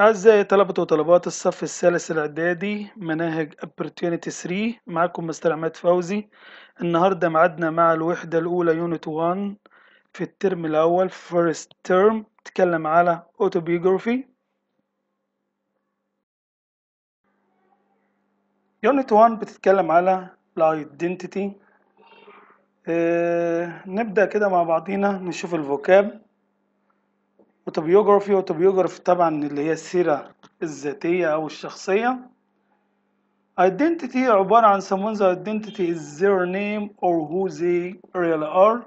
أعزائي طلبة وطلبات الصف الثالث الإعدادي مناهج Opportunity 3 معكم مستر عماد فوزي النهاردة معدنا مع الوحدة الأولى يونت 1 في الترم الأول First Term تكلم على Autobiography يونت 1 بتتكلم على الايدنتيتي آه نبدأ كده مع بعضينا نشوف الفوكاب اوتوبيوجرافي اوتوبيوجرافي طبعا اللي هي السيرة الذاتية أو الشخصية identity عبارة عن someone's identity is their name or who they really are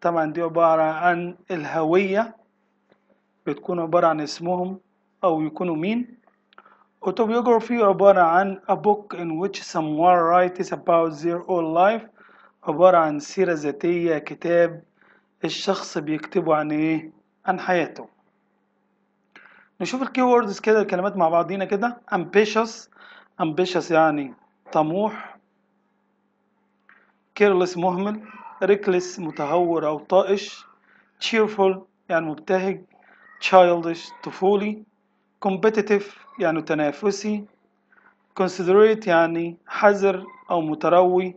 طبعا دي عبارة عن الهوية بتكون عبارة عن اسمهم أو يكونوا مين autobiography عبارة عن a book in which someone writes about their own life عبارة عن سيرة ذاتية كتاب الشخص بيكتبه عن إيه عن حياته نشوف الكي ووردز كده الكلمات مع بعضينا كده ambitious ambitious يعني طموح careless مهمل reckless متهور أو طائش cheerful يعني مبتهج childish طفولي competitive يعني تنافسي considerate يعني حذر أو متروي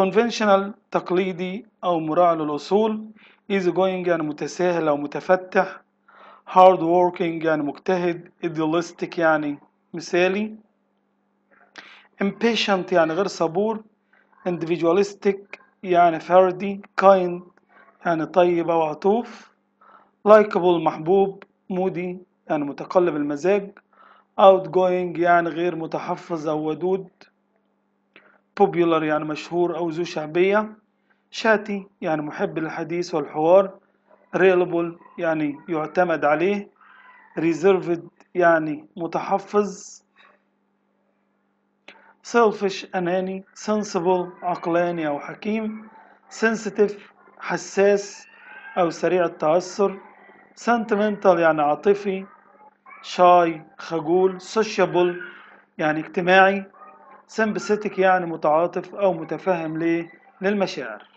conventional تقليدي أو مراعي للأصول easy going يعني متساهل أو متفتح hard working يعني مجتهد idealistic يعني مثالي impatient يعني غير صبور individualistic يعني فردي kind يعني طيب أو عطوف likable محبوب مودي يعني متقلب المزاج outgoing يعني غير متحفظ أو ودود popular يعني مشهور أو ذو شعبية شاتي يعني محب للحديث والحوار ريلبل يعني يعتمد عليه reserved يعني متحفظ selfish أناني sensible عقلاني أو حكيم sensitive حساس أو سريع التأثر sentimental يعني عاطفي شاي خجول سوشيبل يعني اجتماعي سمبسيتك يعني متعاطف أو متفهم ليه للمشاعر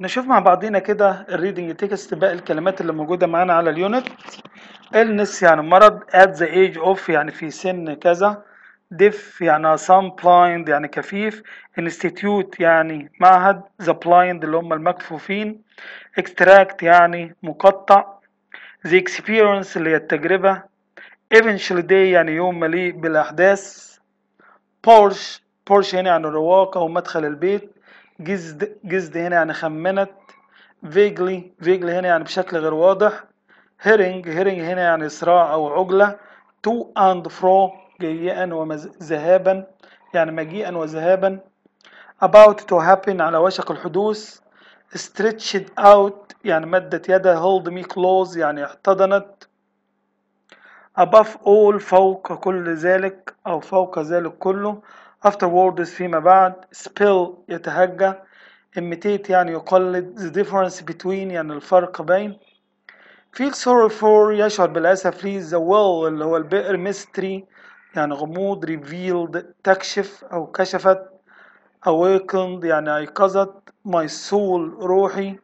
نشوف مع بعضينا كده الريدنج تكست باقي الكلمات اللي موجودة معانا على اليونت illness يعني مرض at the age of يعني في سن كذا deaf يعني some blind يعني كفيف institute يعني معهد the blind اللي هم المكفوفين extract يعني مقطع the experience اللي هي التجربة eventually day يعني يوم مليء بالأحداث porch porch هنا يعني رواقة ومدخل البيت جزد جزد هنا يعني خمنت فيجلي فيجلي هنا يعني بشكل غير واضح هيرنج هيرنج هنا يعني صراع او عجله تو اند فرو جيئا وذهابا يعني مجيئا وذهابا about to happen على وشك الحدوث stretched out يعني مدت يدها hold me close يعني احتضنت above all فوق كل ذلك أو فوق ذلك كله afterwards فيما بعد spill يتهجى imitate يعني يقلد the difference between يعني الفرق بين feel sorry for يشعر بالأسف لي the well اللي هو البئر mystery يعني غموض revealed تكشف أو كشفت awakened يعني أيقظت my soul روحي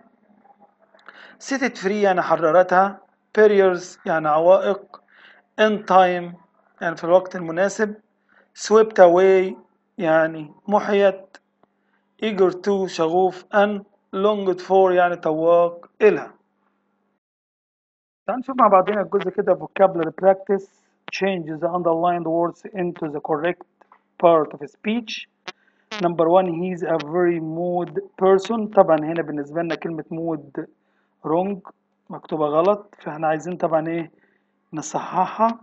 set it free يعني حررتها barriers يعني عوائق in time يعني في الوقت المناسب swept away يعني محيت eager to شغوف and longed for يعني تواق إلها تعال نشوف مع بعضنا الجزء كده vocabulary practice change the underlined words into the correct part of speech number one he is a very mood person طبعا هنا بالنسبة لنا كلمة mood wrong مكتوبة غلط فاحنا عايزين طبعا ايه نصححها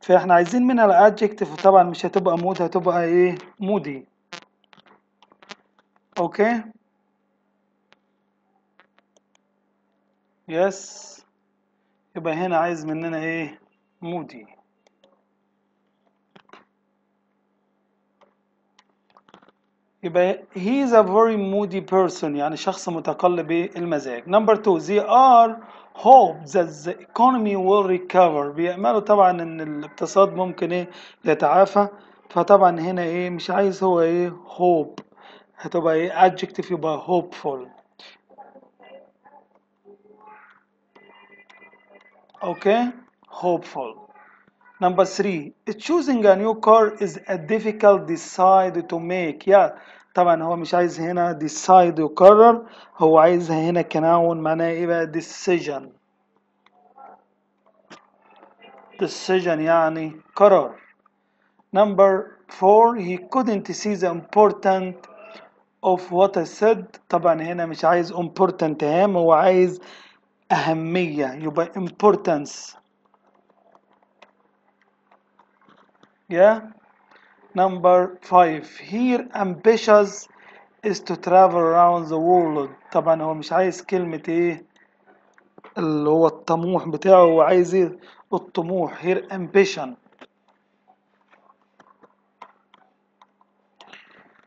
فاحنا عايزين منها الادجكتيف طبعا مش هتبقى مود هتبقى ايه مودي اوكي يس يبقى هنا عايز مننا ايه مودي يبقى he is a very moody person يعني شخص متقلب المزاج number two they are hope that the economy will recover بيأملوا طبعا ان الاقتصاد ممكن ايه يتعافى فطبعا هنا ايه مش عايز هو ايه hope هتبقى ايه adjective يبقى hopeful okay hopeful Number three, choosing a new car is a difficult decide to make. Yeah, طبعا هو مش عايز هنا decide يقرر هو عايزها هنا كناون معناها ايه بقى decision decision يعني قرار number four he couldn't see the important of what I said طبعا هنا مش عايز important هام هو عايز أهمية يبقى importance yeah Number five here ambitious is to travel around the world طبعا هو مش عايز كلمة ايه اللي هو الطموح بتاعه هو عايز ايه الطموح here ambition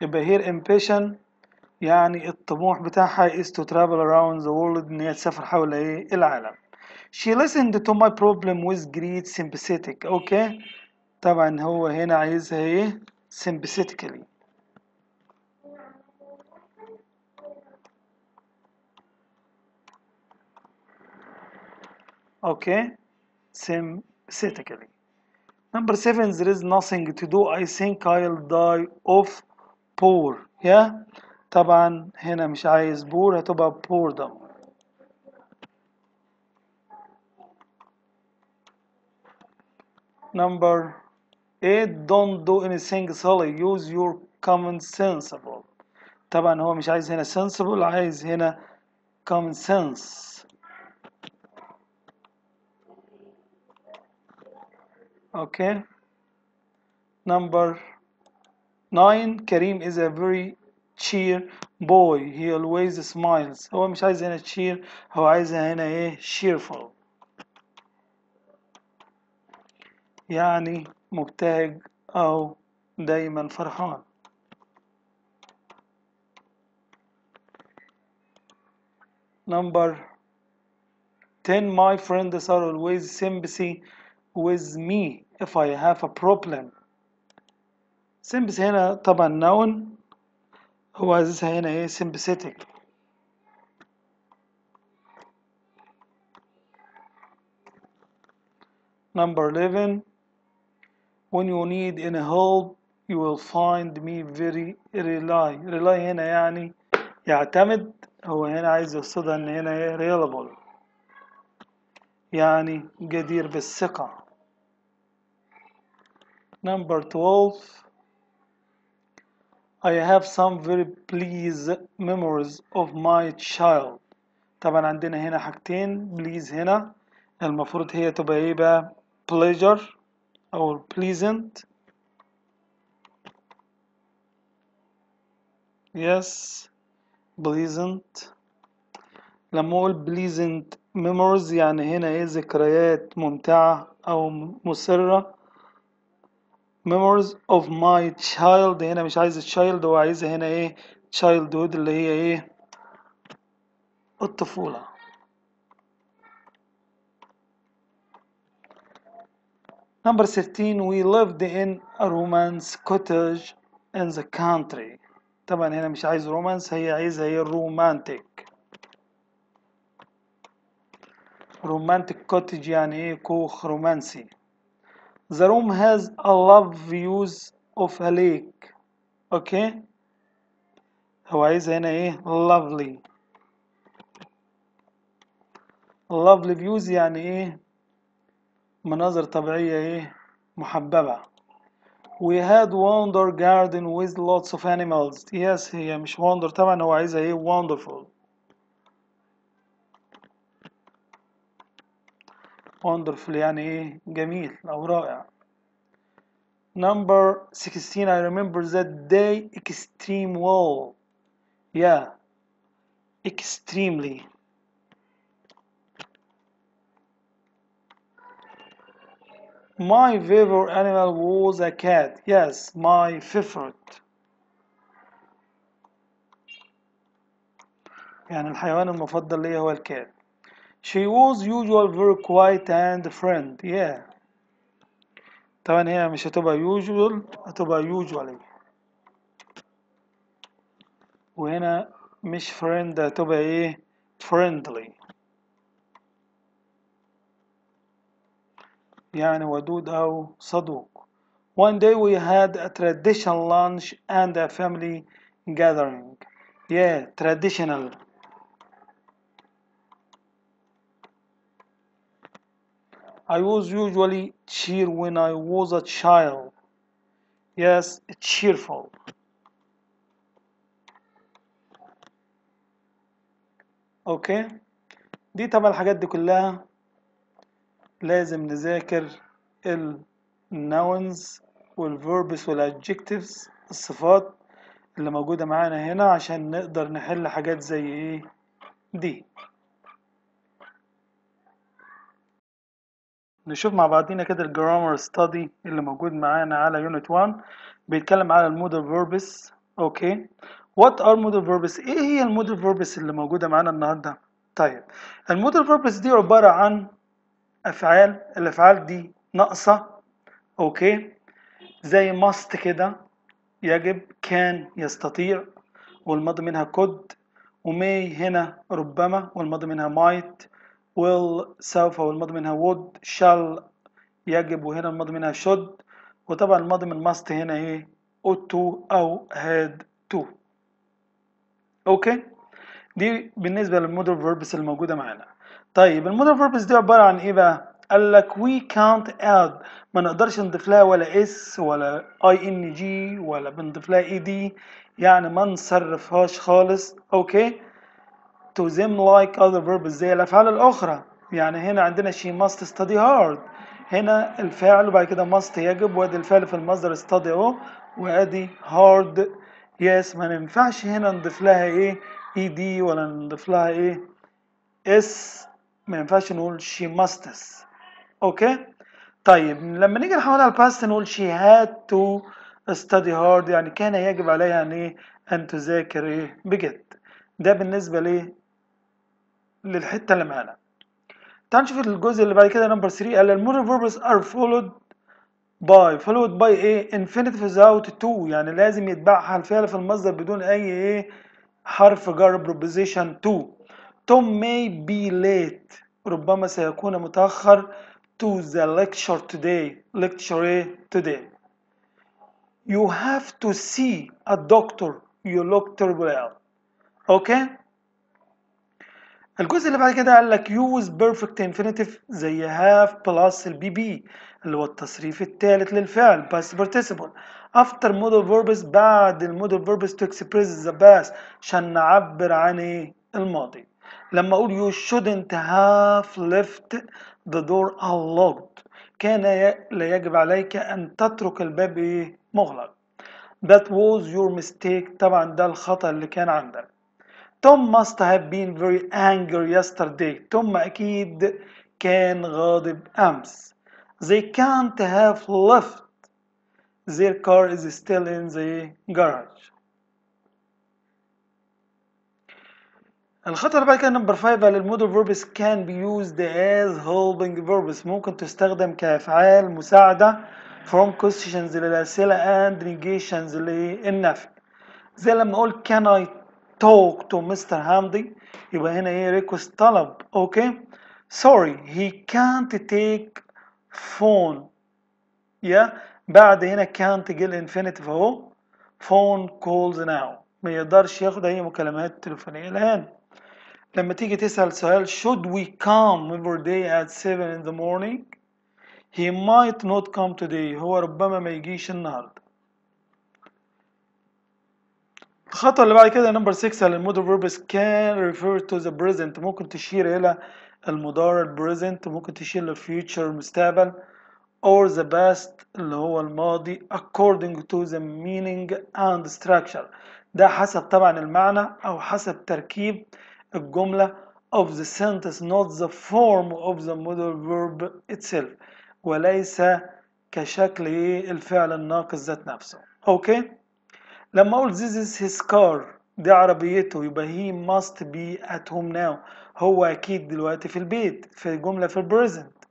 يبقى here ambition يعني الطموح بتاعها is to travel around the world ان هي تسافر حول ايه العالم she listened to my problem with great sympathetic okay طبعا هو هنا عايزها ايه sympathetically اوكي sympathetically number 7 there is nothing to do I think I'll die of poor yeah طبعا هنا مش عايز poor هتبقى boredom number ايه don't do anything silly use your common sense about. طبعا هو مش عايز هنا sensible عايز هنا common sense okay number nine Karim is a very cheer boy he always smiles هو مش عايز هنا cheer هو عايز هنا ايه cheerful يعني مبتهج أو دايما فرحان Number 10 My friends are always sympathy with me if I have a problem sympathy هنا طبعا noun هو أساسها هنا إيه sympathetic Number 11 when you need any help you will find me very rely rely هنا يعني يعتمد هو هنا عايز يقصدها ان هنا ايه reliable يعني جدير بالثقة number 12 I have some very pleased memories of my child طبعا عندنا هنا حاجتين please هنا المفروض هي تبقى ايه بقى pleasure أو pleasant yes pleasant لما أقول pleasant memories يعني هنا إيه ذكريات ممتعة أو مسرة memories of my child هنا مش عايز child هو عايزها هنا إيه childhood اللي هي إيه الطفولة Number 16 we lived in a romance cottage in the country طبعا هنا مش عايز رومانس هي عايزها هي الرومانتك رومانتك كوتج يعني ايه كوخ رومانسي The room has a love views of a lake اوكي okay. هو عايز هنا ايه lovely lovely views يعني ايه مناظر طبيعية محببة We had wonder garden with lots of animals yes هي مش wonder طبعا هو عايزها wonderful wonderful يعني جميل او رائع number 16 I remember that day extreme wall yeah extremely My favorite animal was a cat. Yes, my favorite. يعني الحيوان المفضل ليا هو الكات. She was usual very quiet and friend. Yeah. طبعا هي مش هتبقى usual هتبقى usually. وهنا مش friend هتبقى ايه friendly. يعني ودود أو صدوق. One day we had a traditional lunch and a family gathering. Yeah, traditional. I was usually cheer when I was a child. Yes, cheerful. اوكي دي طبعا الحاجات دي كلها لازم نذاكر النونز والفيربس والادجكتيفز الصفات اللي موجودة معانا هنا عشان نقدر نحل حاجات زي ايه دي نشوف مع بعضينا كده الجرامر ستادي اللي موجود معانا على يونت 1 بيتكلم على المودل فيربس اوكي وات ار مودل فيربس ايه هي المودل فيربس اللي موجوده معانا النهارده طيب المودل فيربس دي عباره عن افعال الافعال دي ناقصه اوكي زي ماست كده يجب كان يستطيع والماضي منها كود وماي هنا ربما والماضي منها might ويل سوف والماضي منها would شال يجب وهنا الماضي منها should وطبعا الماضي من must هنا ايه ought to او had to اوكي دي بالنسبه للمودال فيربس الموجوده معانا طيب المودال فيربس دي عباره عن ايه بقى قال لك وي كانت اد ما نقدرش نضيف لها ولا اس ولا اي ان جي ولا بنضيف لها اي e دي يعني ما نصرفهاش خالص اوكي تو زيم لايك اذر فيربس زي الافعال الاخرى يعني هنا عندنا شي ماست ستادي هارد هنا الفاعل وبعد كده ماست يجب وادي الفعل في المصدر ستادي اهو وادي هارد يس ما ينفعش هنا نضيف لها ايه اي e دي ولا نضيف لها ايه اس ما ينفعش نقول شي ماستس اوكي طيب لما نيجي نحول على الباست نقول شي هاد تو ستادي هارد يعني كان يجب عليها ان ايه ان تذاكر ايه بجد ده بالنسبه ليه للحته اللي معانا تعال نشوف الجزء اللي بعد كده نمبر 3 قال المودرن فيربس ار فولود باي فولود باي ايه انفينيتيف without تو يعني لازم يتبعها الفعل في المصدر بدون اي ايه حرف جر بروبوزيشن تو Tom may be late ربما سيكون متأخر to the lecture today lecture today you have to see a doctor you look terrible out اوكي الجزء اللي بعد كده قال لك use perfect infinitive زي have plus البي بي اللي هو التصريف الثالث للفعل past participle after modal verbs بعد المودال verbs to express the past عشان نعبر عن ايه الماضي لما اقول you shouldn't have left the door unlocked كان لا يجب عليك ان تترك الباب مغلق that was your mistake طبعا ده الخطأ اللي كان عندك Tom must have been very angry yesterday توم اكيد كان غاضب امس they can't have left their car is still in the garage الخطوة اللي بعد كده نمبر 5 للمودل فيربس كان بي used as helping verbs ممكن تستخدم كأفعال مساعدة from questions للأسئلة and negations للنفي زي لما أقول can I talk to Mr. هامدي يبقى هنا إيه ريكوست طلب أوكي sorry he can't take phone يا بعد هنا can't جه الانفينيتيف أهو phone calls now ما يقدرش ياخد أي مكالمات تليفونية الآن لما تيجي تسأل سؤال should we come every day at 7 in the morning he might not come today هو ربما ما يجيش النهاردة الخطأ اللي بعد كده نمبر 6 المودال verbs can refer to the present ممكن تشير إلى المضارع present ممكن تشير إلى future مستقبل or the past اللي هو الماضي according to the meaning and structure ده حسب طبعا المعنى أو حسب تركيب الجملة of the sentence not the form of the modal verb itself وليس كشكل الفعل الناقص ذات نفسه اوكي لما اقول this is his car دي عربيته يبقى he must be at home now هو اكيد دلوقتي في البيت في جملة في present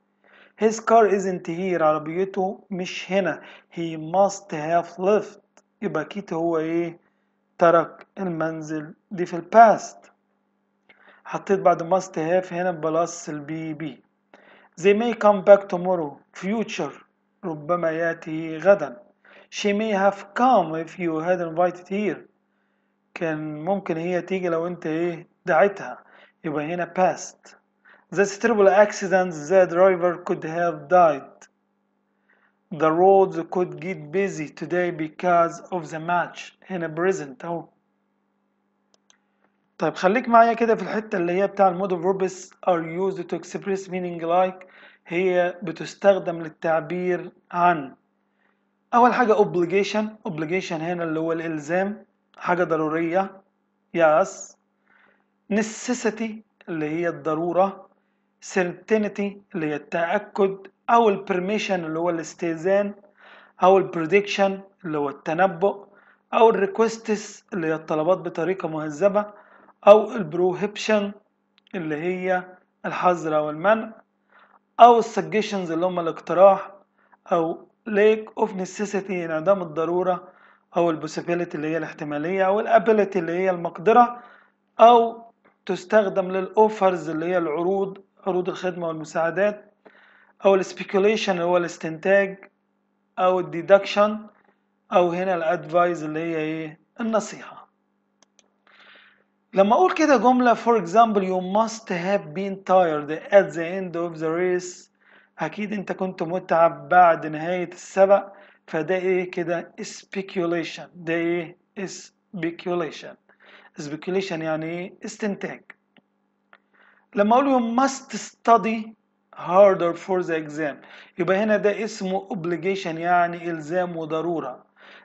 his car isn't here عربيته مش هنا he must have left يبقى اكيد هو ايه ترك المنزل دي في الباست حطيت بعد must have هنا بلس البي بي they may come back tomorrow future ربما يأتي غدا she may have come if you had invited here كان ممكن هي تيجي لو انت ايه دعيتها يبقى هنا past That's terrible accident the driver could have died the roads could get busy today because of the match هنا present اهو طيب خليك معايا كده في الحتة اللي هي بتاع المودال فيربس are used to express meaning like هي بتستخدم للتعبير عن أول حاجة obligation obligation هنا اللي هو الإلزام حاجة ضرورية yes necessity اللي هي الضرورة certainty اللي هي التأكد أو permission اللي هو الاستئذان أو prediction اللي هو التنبؤ أو requests اللي هي الطلبات بطريقة مهذبة أو البروهيبشن اللي هي الحظر أو المنع أو السجيشنز اللي هم الاقتراح أو ليك اوف نسيسيتي انعدام الضرورة أو البوسيبيليتي اللي هي الاحتمالية أو الابيليتي اللي هي المقدرة أو تستخدم للأوفرز اللي هي العروض عروض الخدمة والمساعدات أو السبيكوليشن اللي هو الاستنتاج أو الديدكشن أو هنا الأدفايز اللي هي إيه النصيحة لما اقول كده جمله for example you must have been tired at the end of the race اكيد انت كنت متعب بعد نهايه السبق فده ايه كده speculation ده ايه speculation speculation يعني ايه استنتاج لما اقول you must study harder for the exam يبقى هنا ده اسمه obligation يعني الزام وضروره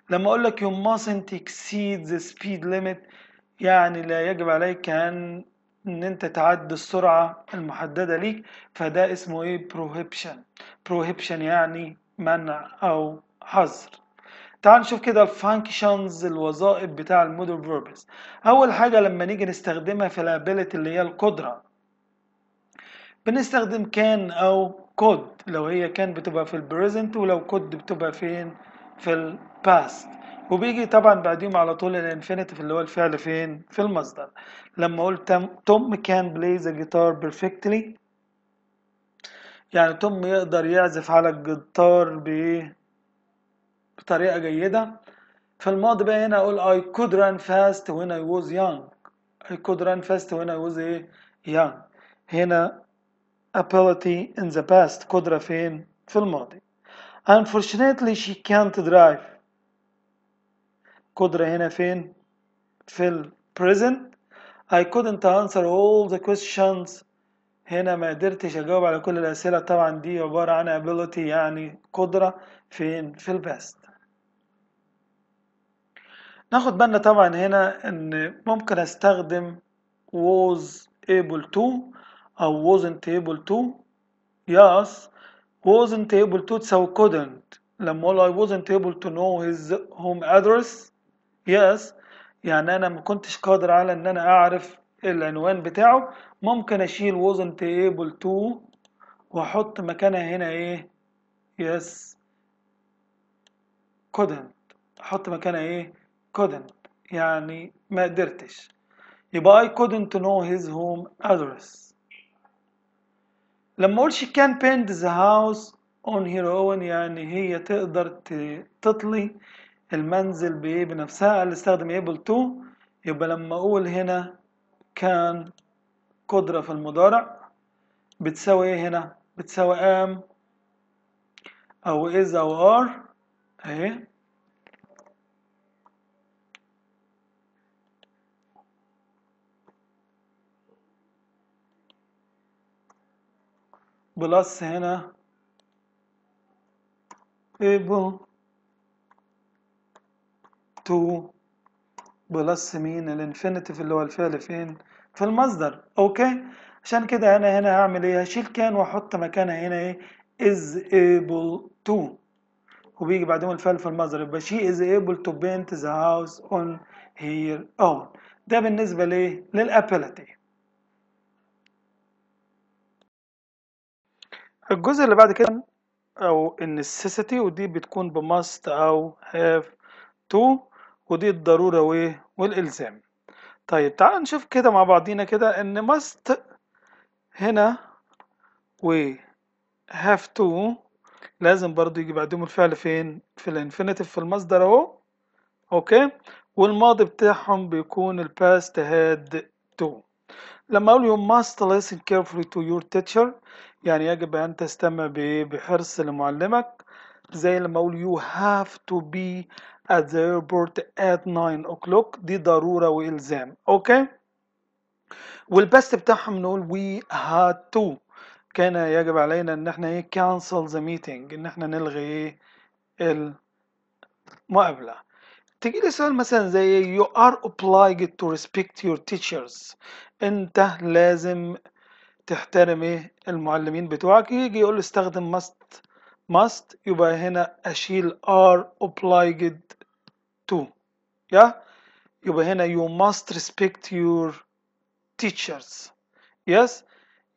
لما اقول لك you mustn't exceed the speed limit يعني لا يجب عليك أن ان انت تعدي السرعة المحددة ليك فده اسمه ايه بروهيبشن بروهيبشن يعني منع او حظر تعال نشوف كده الفانكشنز الوظائف بتاع المودل فيربس اول حاجة لما نيجي نستخدمها في الابيلتي اللي هي القدرة بنستخدم كان او كود لو هي كان بتبقى في البريزنت ولو كود بتبقى فين في الباست وبيجي طبعا بعديهم على طول الانفينيتيف اللي هو الفعل فين في المصدر لما قلت توم كان بلاي ذا جيتار بيرفكتلي يعني توم يقدر يعزف على الجيتار بطريقه جيده في الماضي بقى هنا اقول I could run fast when I was young I could run fast when I was ايه يانج هنا ability in the past قدرة فين في الماضي unfortunately she can't drive قدرة هنا فين في ال present I couldn't answer all the questions هنا ما قدرتش اجاوب على كل الاسئله طبعا دي عباره عن ability يعني قدره فين في ال past ناخد بالنا طبعا هنا ان ممكن استخدم was able to او wasn't able to yes wasn't able to تساوي couldn't لما اقول I wasn't able to know his home address يس يعني انا ما كنتش قادر على ان انا اعرف العنوان بتاعه ممكن اشيل وزن تيبل 2 واحط مكانها هنا ايه يس كودنت احط مكانها ايه كودنت يعني ما قدرتش يبقى I couldn't know his home address لما اقول شي كان بيند the house on her own يعني هي تقدر تطلي المنزل بإيه بنفسها قال استخدم able to يبقى لما أقول هنا كان قدرة في المضارع بتساوي إيه هنا بتساوي ام أو از أو ار أهي بلس هنا able تو بلس مين الانفينيتيف اللي هو الفعل فين في المصدر اوكي عشان كده انا هنا هعمل ايه هشيل كان واحط مكانها هنا ايه is able to وبيجي بعدهم الفعل في المصدر يبقى she is able to paint the house on her own ده بالنسبة ليه للابيلتي الجزء اللي بعد كده او النسيسيتي ودي بتكون بماست او هاف تو ودي الضرورة وإيه والإلزام طيب تعال نشوف كده مع بعضينا كده إن must هنا و have to لازم برضو يجي بعدهم الفعل فين في الانفينيتيف في المصدر اهو اوكي والماضي بتاعهم بيكون الباست هاد تو لما اقول you must listen carefully to your teacher يعني يجب ان تستمع بحرص لمعلمك زي لما اقول you have to be at the airport at 9 o'clock دي ضرورة وإلزام أوكي والبست بتاعهم نقول we had to كان يجب علينا ان احنا ايه cancel the meeting ان احنا نلغي ايه المقابلة تيجي لي سؤال مثلا زي you are obliged to respect your teachers انت لازم تحترم ايه المعلمين بتوعك يجي يقول استخدم must must يبقى هنا اشيل are obliged تو يا يبقى هنا يو ماست ريسبكت يور تيتشرز يس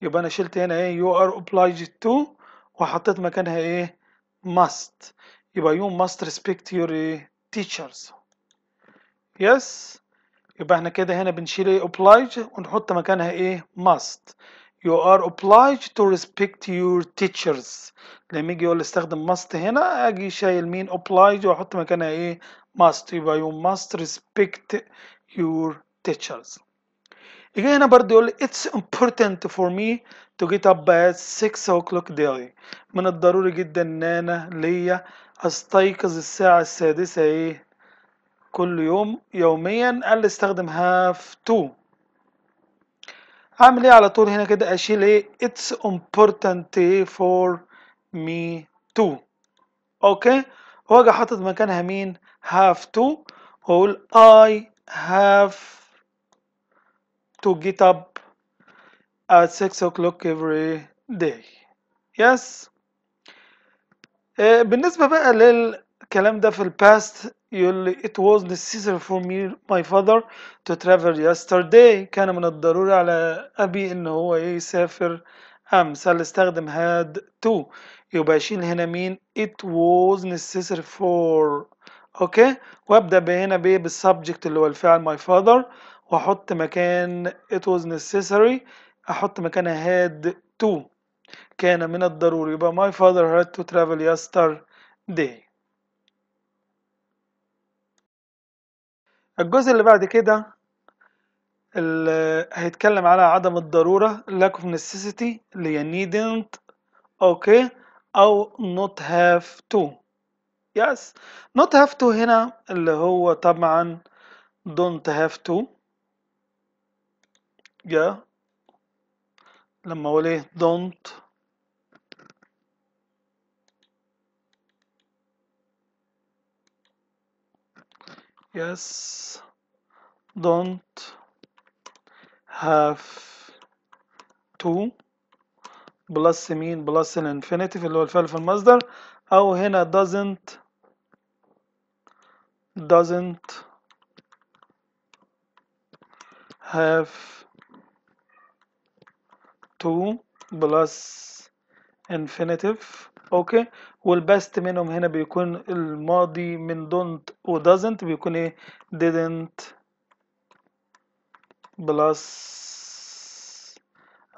يبقى انا شلت هنا ايه يو ار اوبلايج تو وحطيت مكانها ايه ماست يبقى يو ماست ريسبكت يور تيتشرز يس يبقى احنا كده هنا بنشيل ايه اوبلايج ونحط مكانها ايه ماست You are obliged to respect your teachers. لما يجي يقول استخدم must هنا اجي شايل مين obliged واحط مكانها ايه must يبقى you must respect your teachers يجي هنا برضه يقول it's important for me to get up at 6 o'clock daily من الضروري جدا ان انا ليا استيقظ الساعة السادسة ايه كل يوم يوميا قال استخدم have to اعمل ايه على طول هنا كده اشيل ايه it's important for me to اوكي okay. واجي حاطط مكانها مين have to واقول I have to get up at 6 o'clock every day yes آه، بالنسبة بقى للكلام ده في الباست يقول لي it was necessary for me my father to travel yesterday كان من الضروري على أبي إن هو يسافر أمس هل استخدم had to يبقى شيل هنا مين it was necessary for اوكي وابدا بهنا بايه بالسبجكت اللي هو الفعل my father واحط مكان it was necessary احط مكان had to كان من الضروري يبقى my father had to travel yesterday الجزء اللي بعد كده هيتكلم على عدم الضرورة lack of necessity اللي هي needn't اوكي او not have to yes not have to هنا اللي هو طبعا don't have to yeah لما اقول don't yes don't have to بلس مين بلس الانفينيتيف اللي هو الفعل في المصدر او هنا doesn't doesn't have to بلس انفينيتيف اوكي والبست منهم هنا بيكون الماضي من don't و doesn't بيكون ايه didn't بلس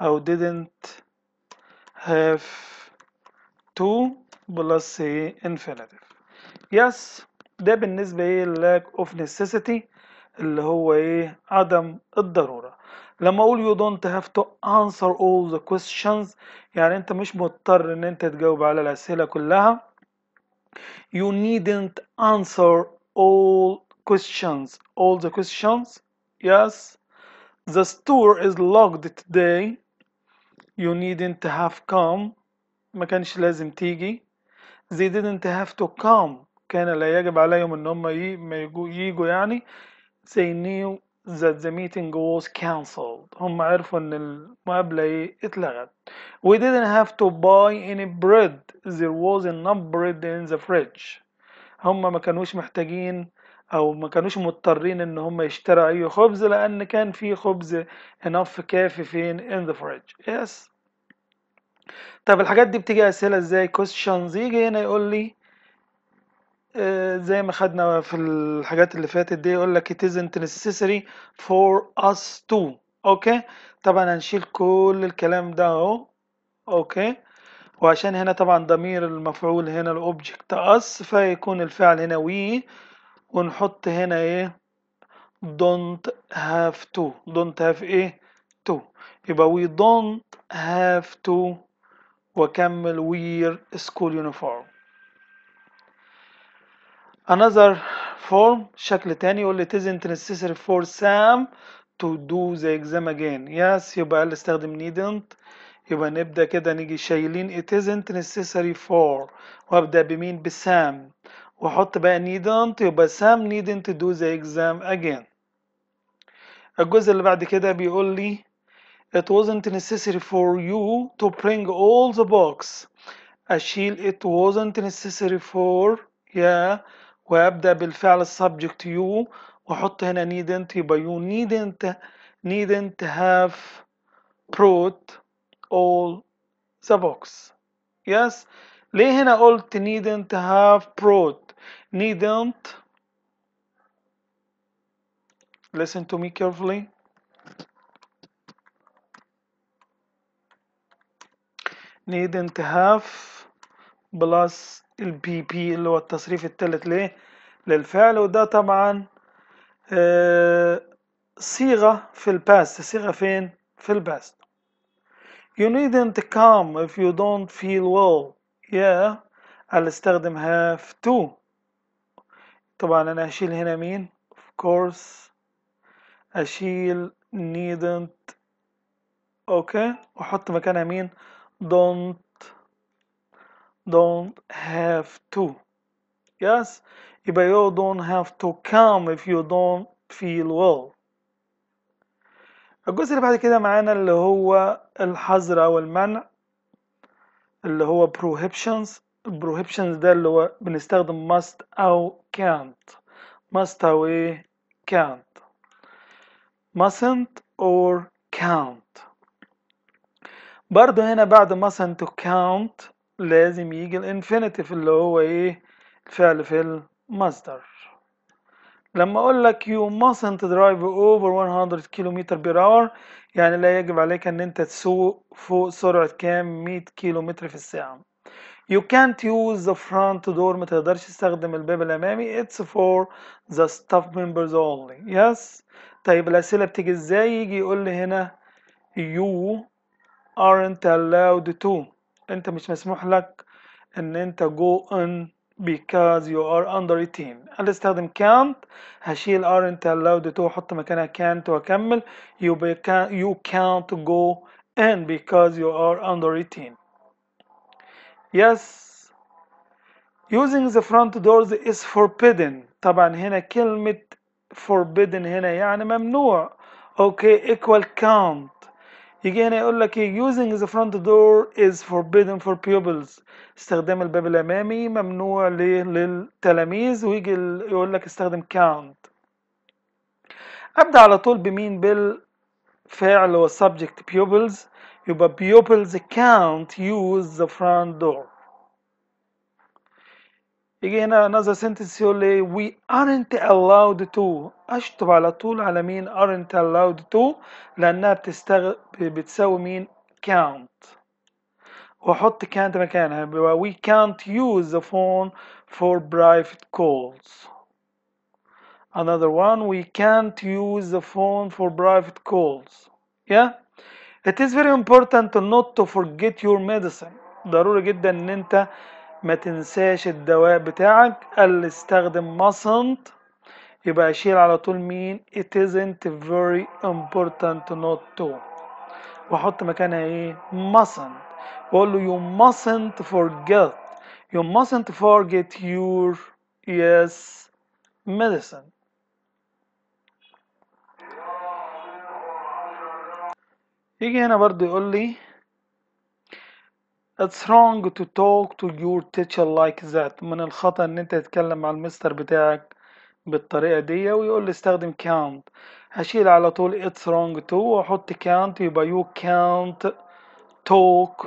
او didn't have 2 plus say infinitive yes ده بالنسبة ايه lack of necessity اللي هو ايه عدم الضرورة لما اقول you don't have to answer all the questions يعني انت مش مضطر ان انت تجاوب على الاسئلة كلها you needn't answer all questions all the questions yes the store is locked today you needn't have come ما كانش لازم تيجي they didn't have to come كان لا يجب عليهم ان هم ييجوا يجوا يعني they knew that the meeting was cancelled هم عرفوا ان المقابلة ايه اتلغت we didn't have to buy any bread there was enough bread in the fridge هم ما كانوش محتاجين او ما كانوش مضطرين ان هم يشتروا اي خبز لان كان في خبز انف كافي فين in the fridge yes طب الحاجات دي بتيجي اسئله ازاي questions يجي هنا يقول لي آه، زي ما خدنا في الحاجات اللي فاتت دي يقول لك it isn't necessary for us to اوكي طبعا هنشيل كل الكلام ده اهو اوكي وعشان هنا طبعا ضمير المفعول هنا الاوبجكت اس فيكون الفعل هنا وي ونحط هنا ايه don't have to don't have ايه to يبقى we don't have to وكمل wear school uniform another form شكل تاني يقول لي it isn't necessary for Sam to do the exam again yes يبقى قال استخدم needn't يبقى نبدأ كده نيجي شايلين it isn't necessary for وابدأ بمين بسام وحط بقى needn't يبقى Sam needn't do the exam again الجزء اللي بعد كده بيقول لي it wasn't necessary for you to bring all the books أشيل it wasn't necessary for yeah وأبدأ بالفعل subject you وحط هنا needn't يبقى you needn't needn't have brought all the books yes ليه هنا قلت needn't have brought needn't listen to me carefully needn't have plus البي بي اللي هو التصريف الثالث ليه للفعل وده طبعا صيغة في الباست صيغة فين في الباست you needn't come if you don't feel well yeah هل استخدم have to طبعا انا هشيل هنا مين of course اشيل needn't اوكي واحط مكانها مين don't don't have to yes يبقى you don't have to come if you don't feel well الجزء اللي بعد كده معانا اللي هو الحظر او المنع اللي هو prohibitions البروهيبشنز ده اللي هو بنستخدم must او can't must او ايه can't mustn't or can't برضو هنا بعد mustn't و can't لازم يجي الانفينيتيف اللي هو ايه الفعل في المصدر لما اقول لك you mustn't drive over 100 كيلومتر بير اور يعني لا يجب عليك ان انت تسوق فوق سرعة كام 100 كيلومتر في الساعة You can't use the front door ما تقدرش تستخدم الباب الأمامي It's for the staff members only Yes طيب الأسئلة بتيجي إزاي يجي يقول لي هنا You aren't allowed to أنت مش مسموح لك إن أنت go in because you are under 18 أنا استخدم can't هشيل aren't allowed to أحط مكانها can't وأكمل you, you can't go in because you are under 18 Yes. Using the front doors is forbidden. طبعا هنا كلمة forbidden هنا يعني ممنوع. Okay, equal count. يجي هنا يقول لك ايه using the front door is forbidden for pupils استخدام الباب الامامي ممنوع للتلاميذ ويجي يقول لك استخدم count ابدا على طول بمين بالفعل والسبجكت pupils يبقى pupils can't use the front door Again, another sentence here. we aren't allowed to اشطب على طول على مين aren't allowed to لانها بتستغ... بتساوي مين can't واحط can't مكانها يبقى we can't use the phone for private calls another one we can't use the phone for private calls yeah It is very important not to forget your medicine ضروري جدا ان انت ما تنساش الدواء بتاعك اللي استخدم mustn't يبقى اشيل على طول مين it isn't very important not to واحط مكانها ايه mustn't واقول له you mustn't forget you mustn't forget your yes medicine يجي هنا برضو يقول لي It's wrong to talk to your teacher like that من الخطأ ان انت تتكلم مع المستر بتاعك بالطريقة دي ويقول لي استخدم can't هشيل على طول it's wrong to واحط can't يبقى you can't talk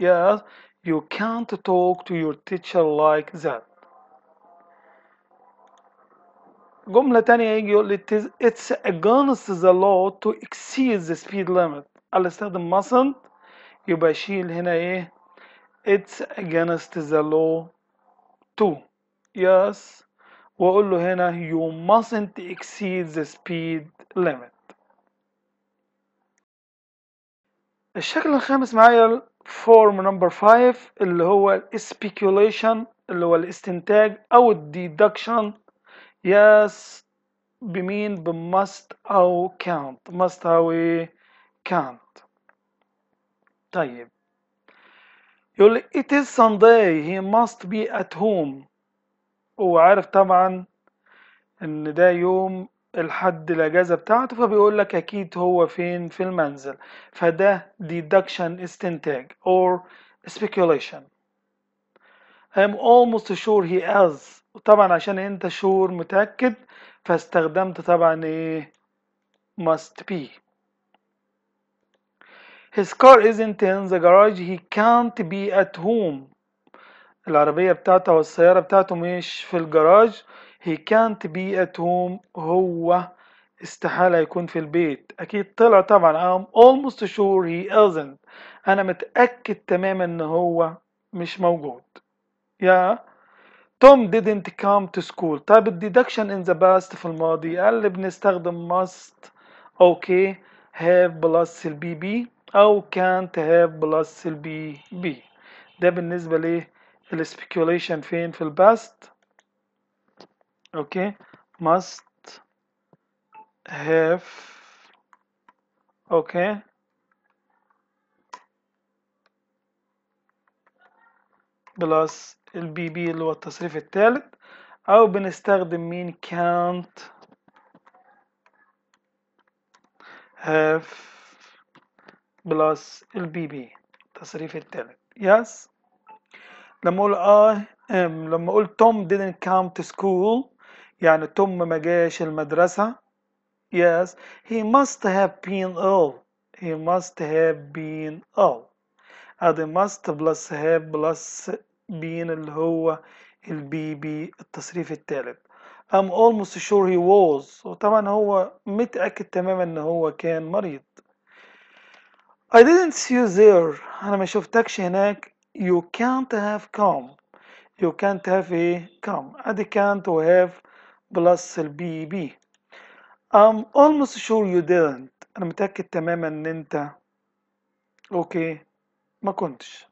yes you can't talk to your teacher like that جملة تانية يجي يقول لي it's against the law to exceed the speed limit قال استخدم mustn't يبقى شيل هنا ايه it's against the law to yes واقول له هنا you mustn't exceed the speed limit الشكل الخامس معايا form number five اللي هو speculation اللي هو الاستنتاج او الديدكشن yes بمين بمست أو كانت must هاوي كانت طيب يقول لي it is Sunday he must be at home وعارف طبعا ان ده يوم الحد الاجازه بتاعته فبيقول لك اكيد هو فين في المنزل فده deduction استنتاج or speculation I'm almost sure he is وطبعا عشان انت شور متأكد فاستخدمت طبعا ايه must be his car isn't in the garage he can't be at home العربية بتاعته والسيارة بتاعته مش في الجراج he can't be at home هو استحالة يكون في البيت أكيد طلع طبعا I'm almost sure he isn't أنا متأكد تماما إن هو مش موجود يا yeah. Tom didn't come to school طيب الديدكشن in the past في الماضي قال بنستخدم must okay have plus البي بي أو can't have plus البي بي ده بالنسبة ليه السبيكوليشن فين في الباست اوكي okay. must have اوكي okay. plus البي بي اللي هو التصريف الثالث أو بنستخدم مين كانت هاف بلس البي بي التصريف الثالث يس لما أقول اه ام لما أقول توم didn't come to school يعني توم ما جاش المدرسة yes he must have been ill he must have been ill ادي must plus have plus بين اللي هو البي بي التصريف الثالث I'm almost sure he was وطبعا هو متأكد تماما ان هو كان مريض I didn't see you there انا ما شفتكش هناك you can't have come you can't have a come I can't have plus البي بي I'm almost sure you didn't انا متأكد تماما ان انت اوكي ما كنتش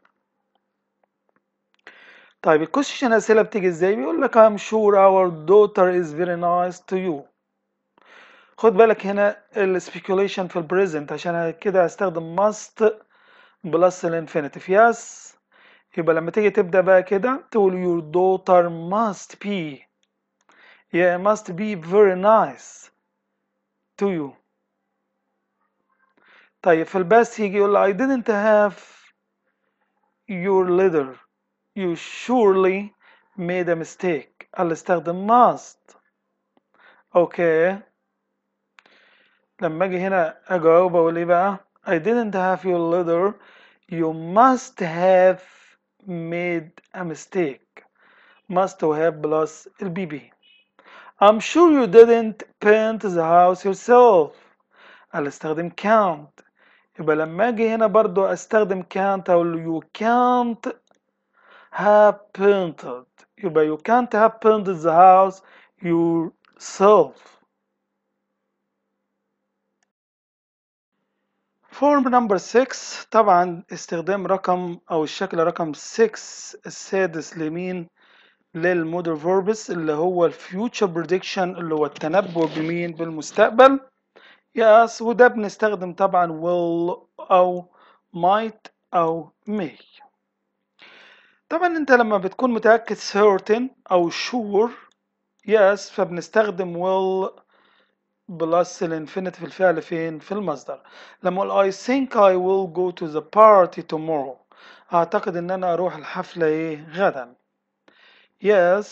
طيب الكوشن اسئله بتيجي ازاي بيقول لك I'm sure our daughter is very nice to you خد بالك هنا السبيكوليشن في البريزنت عشان كده هستخدم must بلس الانفينيتيف يس يبقى لما تيجي تبدا بقى كده تقول your daughter must be yeah must be very nice to you طيب في الباس يجي يقول I didn't have your letter you surely made a mistake the must okay لما اجي هنا اجاوب اقول ايه بقى I didn't have your letter you must have made a mistake must have plus البي بي I'm sure you didn't paint the house yourself استخدم can't يبقى لما اجي هنا برضو استخدم can't اقول you can't have painted يبقى you can't have painted the house yourself Form number 6 طبعا استخدام رقم او الشكل رقم 6 السادس لمين للمودر فوربس اللي هو الفيوتشر بريدكشن اللي هو التنبؤ بمين بالمستقبل يس وده بنستخدم طبعا will او might او may طبعا انت لما بتكون متأكد certain او sure yes فبنستخدم will بلس الانفينيتي في الفعل فين في المصدر لما I think I will go to the party tomorrow اعتقد ان انا اروح الحفلة ايه غدا yes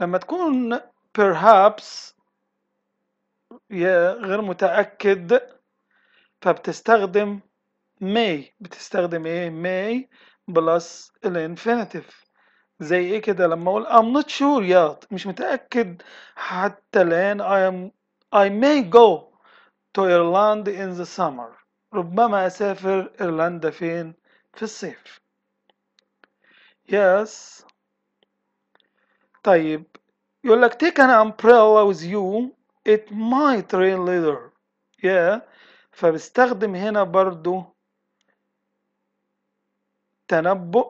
لما تكون perhaps غير متأكد فبتستخدم may بتستخدم ايه may بلس الانفينيتيف زي ايه كده لما اقول I'm not sure yet مش متأكد حتى الآن I am I may go to Ireland in the summer ربما أسافر إيرلندا فين في الصيف yes طيب يقول لك take an umbrella with you it might rain later يا فبستخدم هنا برضو تنبؤ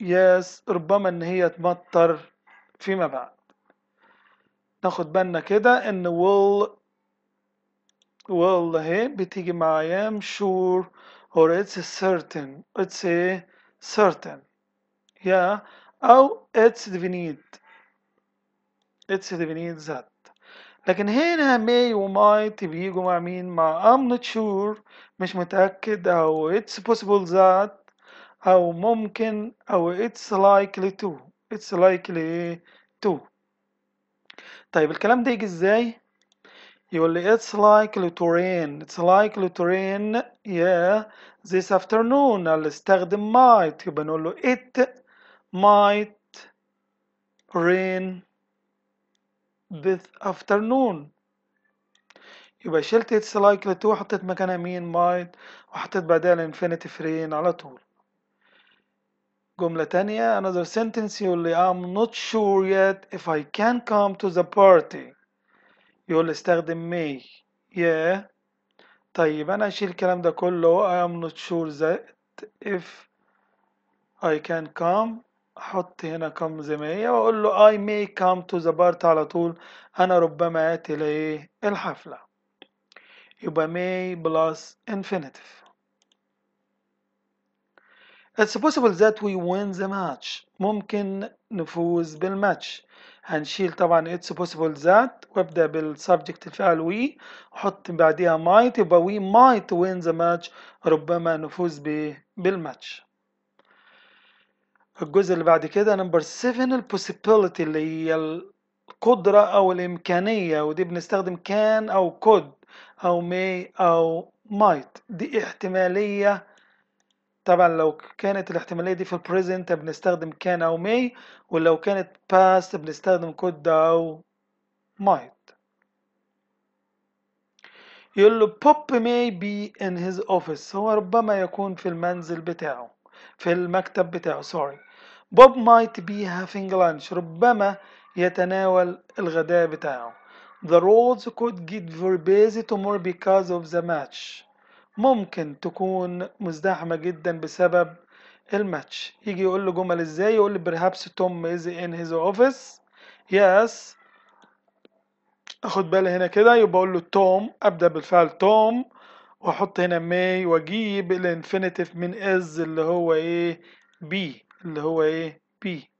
ياس ربما ان هي تمطر فيما بعد ناخد بالنا كده ان will will هي بتيجي مع I am sure or it's certain it's a certain yeah. او it's definite it's definite that لكن هنا may و might بيجوا مع مين مع I'm not sure مش متأكد أو it's possible that أو ممكن أو it's likely to it's likely to طيب الكلام ده يجي إزاي؟ يقول لي it's likely to rain it's likely to rain yeah this afternoon اللي استخدم might يبقى نقول له it might rain this afternoon يبقى شلت it's likely to وحطيت مكانها مين might وحطيت بعدها الانفينيتي فرين على طول جملة تانية another sentence يقول لي I'm not sure yet if I can come to the party يقول لي استخدم may yeah طيب أنا أشيل الكلام ده كله I am not sure that if I can come أحط هنا come زي ما هي وأقول له I may come to the party على طول أنا ربما آتي لإيه الحفلة يبقى may plus infinitive It's possible that we win the match ممكن نفوز بالماتش هنشيل طبعا it's possible that وابدأ بالسبجكت الفعل we وحط بعديها might يبقى we might win the match ربما نفوز بالماتش الجزء اللي بعد كده نمبر 7 possibility اللي هي القدرة أو الإمكانية ودي بنستخدم can أو could أو may أو might دي احتمالية طبعا لو كانت الاحتمالية دي في present بنستخدم كان أو may ولو كانت past بنستخدم could أو might يقول له Pop may be in his office هو ربما يكون في المنزل بتاعه في المكتب بتاعه sorry Bob might be having lunch ربما يتناول الغداء بتاعه The roads could get very busy tomorrow because of the match ممكن تكون مزدحمة جدا بسبب الماتش يجي يقول له جمل ازاي يقول له perhaps Tom is in his office yes اخد بالي هنا كده يبقى اقول له توم ابدا بالفعل توم واحط هنا ماي واجيب الانفينيتيف من از اللي هو ايه بي اللي هو ايه بي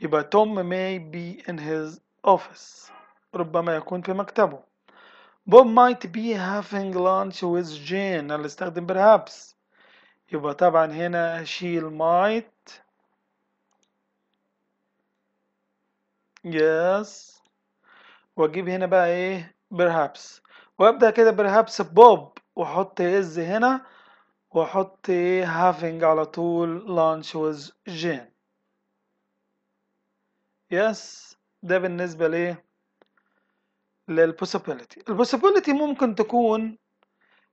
يبقى توم ماي بي ان هيز اوفيس ربما يكون في مكتبه Bob might be having lunch with Jane أنا استخدم perhaps يبقى طبعا هنا she'll might yes واجيب هنا بقى ايه perhaps وابدأ كده perhaps بوب واحط is هنا واحط ايه having على طول lunch with Jane yes ده بالنسبة ليه للبوسيبيليتي البوسيبيليتي ممكن تكون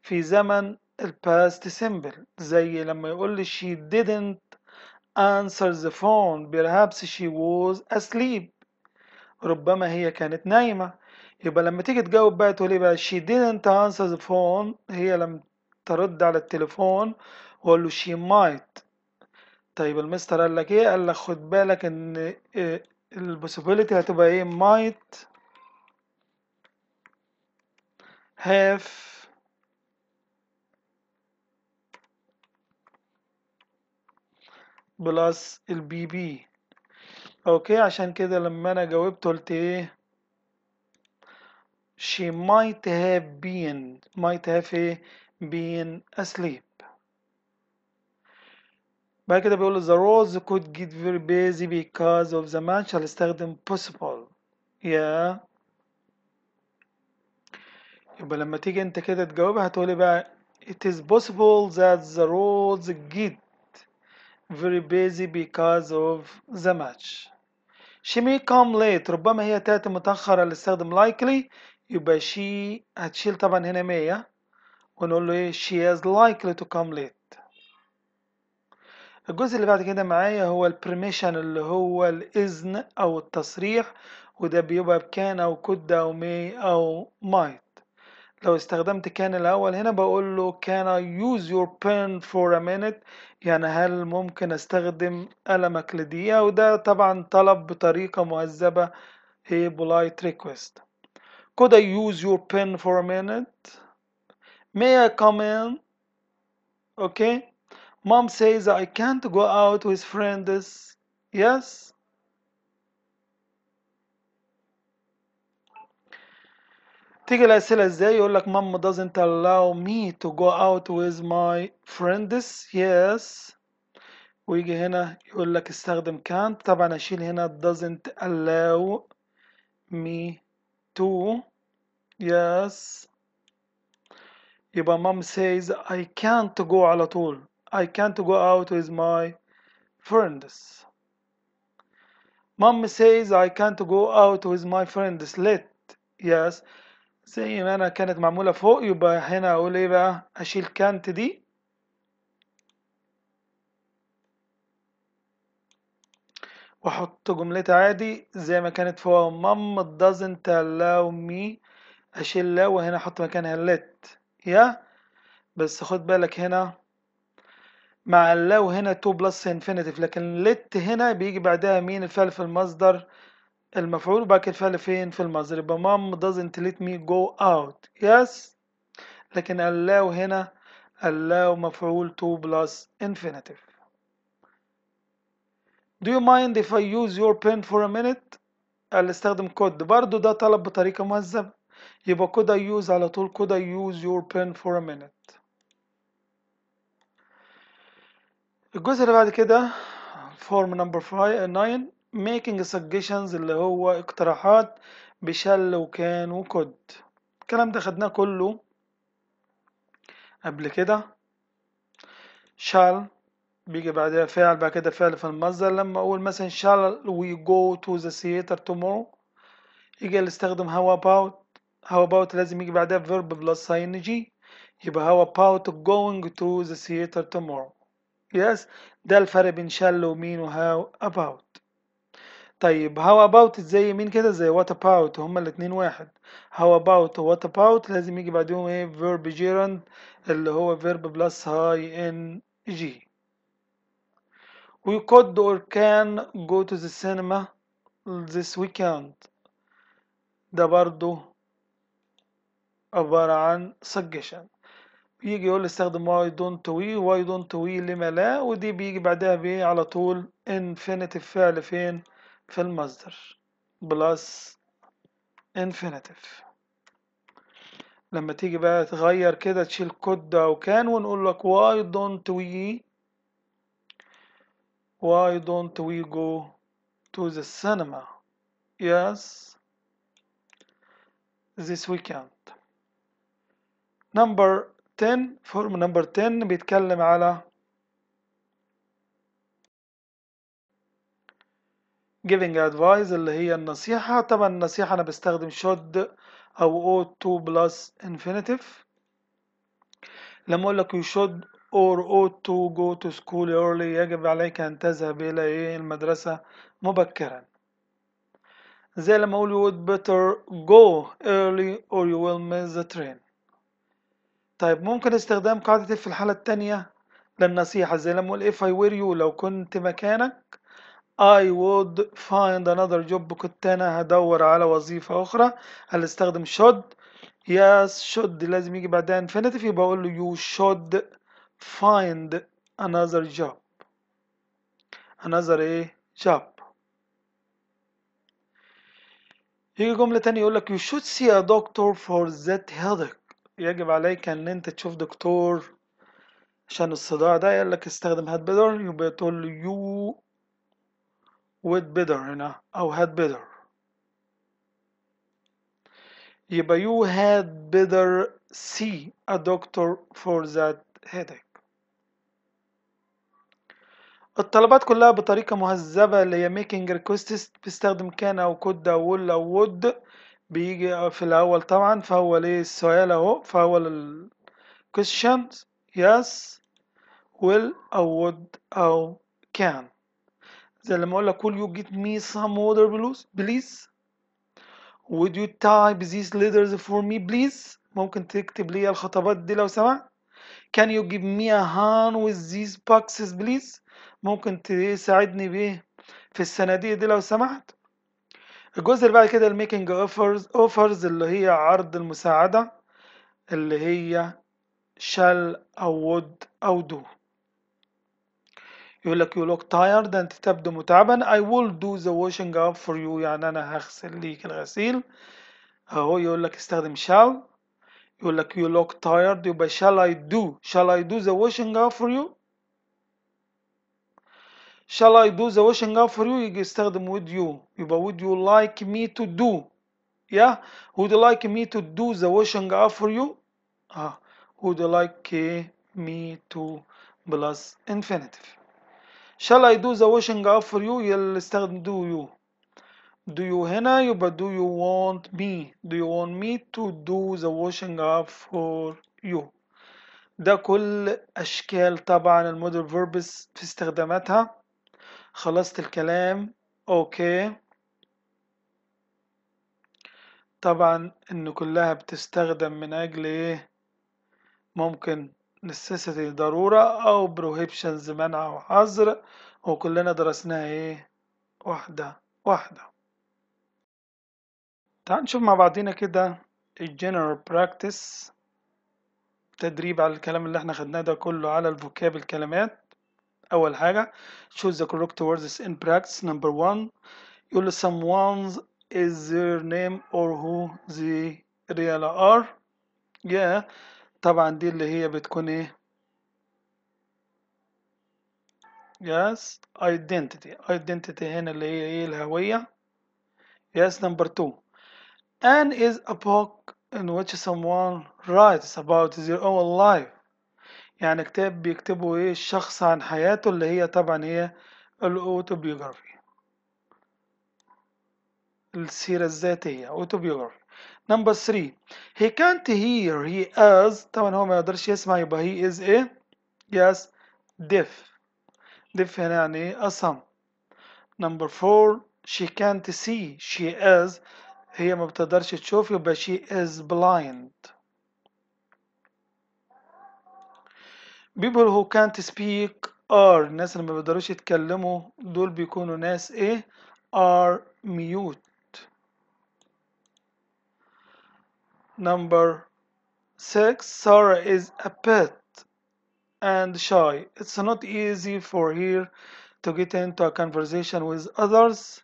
في زمن الباست سيمبل زي لما يقول لي she didn't answer the phone perhaps she was asleep ربما هي كانت نايمة يبقى لما تيجي تجاوب بقى تقول بقى she didn't answer the phone هي لم ترد على التليفون واقول له she might طيب المستر قال لك ايه قال لك خد بالك ان آه، البوسيبيليتي هتبقى ايه might have بلس البي بي اوكي عشان كده لما انا جاوبت قلت ايه she might have been might have been asleep بعد كده بيقول the rose could get very busy because of the match هنستخدم possible yeah يبقى لما تيجي انت كده تجاوبها هتقولي بقى It is possible that the roads get very busy because of the match. She may come late. ربما هي تأتي متأخرة لاستخدم likely يبقى she هتشيل طبعا هنا مية ونقول له ايه she is likely to come late. الجزء اللي بعد كده معايا هو البرميشن اللي هو الإذن أو التصريح وده بيبقى بكان أو كود أو may أو might. لو استخدمت كان الأول هنا بقول له can I use your pen for a minute يعني هل ممكن استخدم قلمك لدقيقة وده طبعا طلب بطريقة مهذبة هي polite request could I use your pen for a minute may I come in okay mom says I can't go out with friends yes تيجي الأسئلة إزاي يقول لك مام doesn't allow me to go out with my friends yes ويجي هنا يقول لك استخدم can't طبعا أشيل هنا doesn't allow me to yes يبقى mom says I can't go على طول I can't go out with my friends mom says I can't go out with my friends Let. yes زي ما انا كانت معمولة فوق يبقى هنا اقول ايه بقى اشيل كانت دي واحط جملتي عادي زي ما كانت فوق مام doesn't allow me اشيل لا وهنا احط مكانها let يا بس خد بالك هنا مع اللو هنا تو بلس انفينيتيف لكن let هنا بيجي بعدها مين الفعل في المصدر المفعول وبعد كده الفعل فين في المصدر يبقى مام doesn't let me go out yes لكن allow هنا allow مفعول to plus infinitive do you mind if I use your pen for a minute قال استخدم كود برضو ده طلب بطريقة مهذبة يبقى could I use على طول could I use your pen for a minute الجزء اللي بعد كده form number 9 making suggestions اللي هو اقتراحات بشل وكان وكود الكلام ده خدناه كله قبل كده شال بيجي بعدها فعل بعد كده فعل في المصدر لما اقول مثلا شال وي جو تو ذا theater تومورو يجي اللي استخدم هاو اباوت هاو اباوت لازم يجي بعدها verb ان جي يبقى هاو اباوت جوينج تو ذا theater تومورو يس ده الفرق بين شال ومين وهاو اباوت طيب هاو اباوت زي مين كده زي وات اباوت هما الاتنين واحد هاو اباوت وات اباوت لازم يجي بعدهم ايه فيرب جيرند اللي هو فيرب بلس هاي ان جي وي كود اور كان go to the cinema this weekend ده برضو عبارة عن suggestion بيجي يقول استخدم why don't we why don't we لما لا ودي بيجي بعدها بايه على طول infinitive فعل فين في المصدر بلس انفينيتيف لما تيجي بقى تغير كده تشيل كود كده وكان ونقول لك why don't we why don't we go to the cinema yes this weekend number 10 form number 10 بيتكلم على giving advice اللي هي النصيحة طبعا النصيحة أنا بستخدم should أو ought to plus infinitive لما أقول لك you should or ought to go to school early يجب عليك أن تذهب إلى إيه المدرسة مبكرا زي لما أقول you would better go early or you will miss the train طيب ممكن استخدام قاعدة في الحالة التانية للنصيحة زي لما أقول if I were you لو كنت مكانك I would find another job كنت أنا هدور على وظيفة أخرى هل استخدم should yes should لازم يجي بعدها infinitive يبقى أقول له you should find another job another إيه؟ job يجي جملة تانية يقول لك you should see a doctor for that headache يجب عليك ان انت تشوف دكتور عشان الصداع ده يقول لك استخدم هاد بدر يبقى تقول له you with better هنا أو had better يبقى you had better see a doctor for that headache الطلبات كلها بطريقة مهذبة اللي هي making requests بيستخدم كان أو could أو will أو would بيجي في الأول طبعا فهو ليه السؤال أهو فهو ال questions yes will أو would أو can زي لما اقول لك will you get me some water please would you type these letters for me please ممكن تكتب لي الخطابات دي لو سمحت can you give me a hand with these boxes please ممكن تساعدني بيه في الصناديق دي لو سمحت الجزء اللي بعد كده الميكنج اوفرز اوفرز اللي هي عرض المساعده اللي هي shall او would او do يقول لك you look tired أنت تبدو متعبا I will do the washing up for you يعني أنا هغسل ليك الغسيل أهو يقول لك استخدم shall يقول لك you look tired يبقى shall I do shall I do the washing up for you shall I do the washing up for you يجي استخدم would you يبقى would you like me to do yeah would you like me to do the washing up for you ah would you like me to plus infinitive shall I do the washing up for you يستخدم do you do you هنا يبقى do you want me do you want me to do the washing up for you ده كل أشكال طبعا الموديل فيربس في استخداماتها خلصت الكلام اوكي طبعا ان كلها بتستخدم من اجل ايه ممكن necessity ضرورة أو prohibitions منع أو حظر وكلنا درسناها إيه واحدة واحدة تعال نشوف مع بعضينا كده الجنرال براكتس تدريب على الكلام اللي احنا خدناه ده كله على الفوكاب الكلمات أول حاجة choose the correct words in practice number one يقول someone's is their name or who they really are yeah طبعا دي اللي هي بتكون ايه yes identity identity هنا اللي هي ايه الهوية yes number two an is a book in which someone writes about their own life يعني كتاب بيكتبه ايه الشخص عن حياته اللي هي طبعا هي الاوتوبيوغرافي السيرة الذاتية اوتوبيوغرافي نمبر 3 هي كانت هير هي از طبعا هو ما يقدرش يسمع يبقى هي از ايه يس ديف ديف هنا يعني أصم نمبر 4 شي كانت سي شي از هي ما بتقدرش تشوف يبقى شي از بلايند people who can't speak are الناس اللي ما بيقدروش يتكلموا دول بيكونوا ناس ايه are mute Number six, Sarah is a pet and shy. It's not easy for her to get into a conversation with others.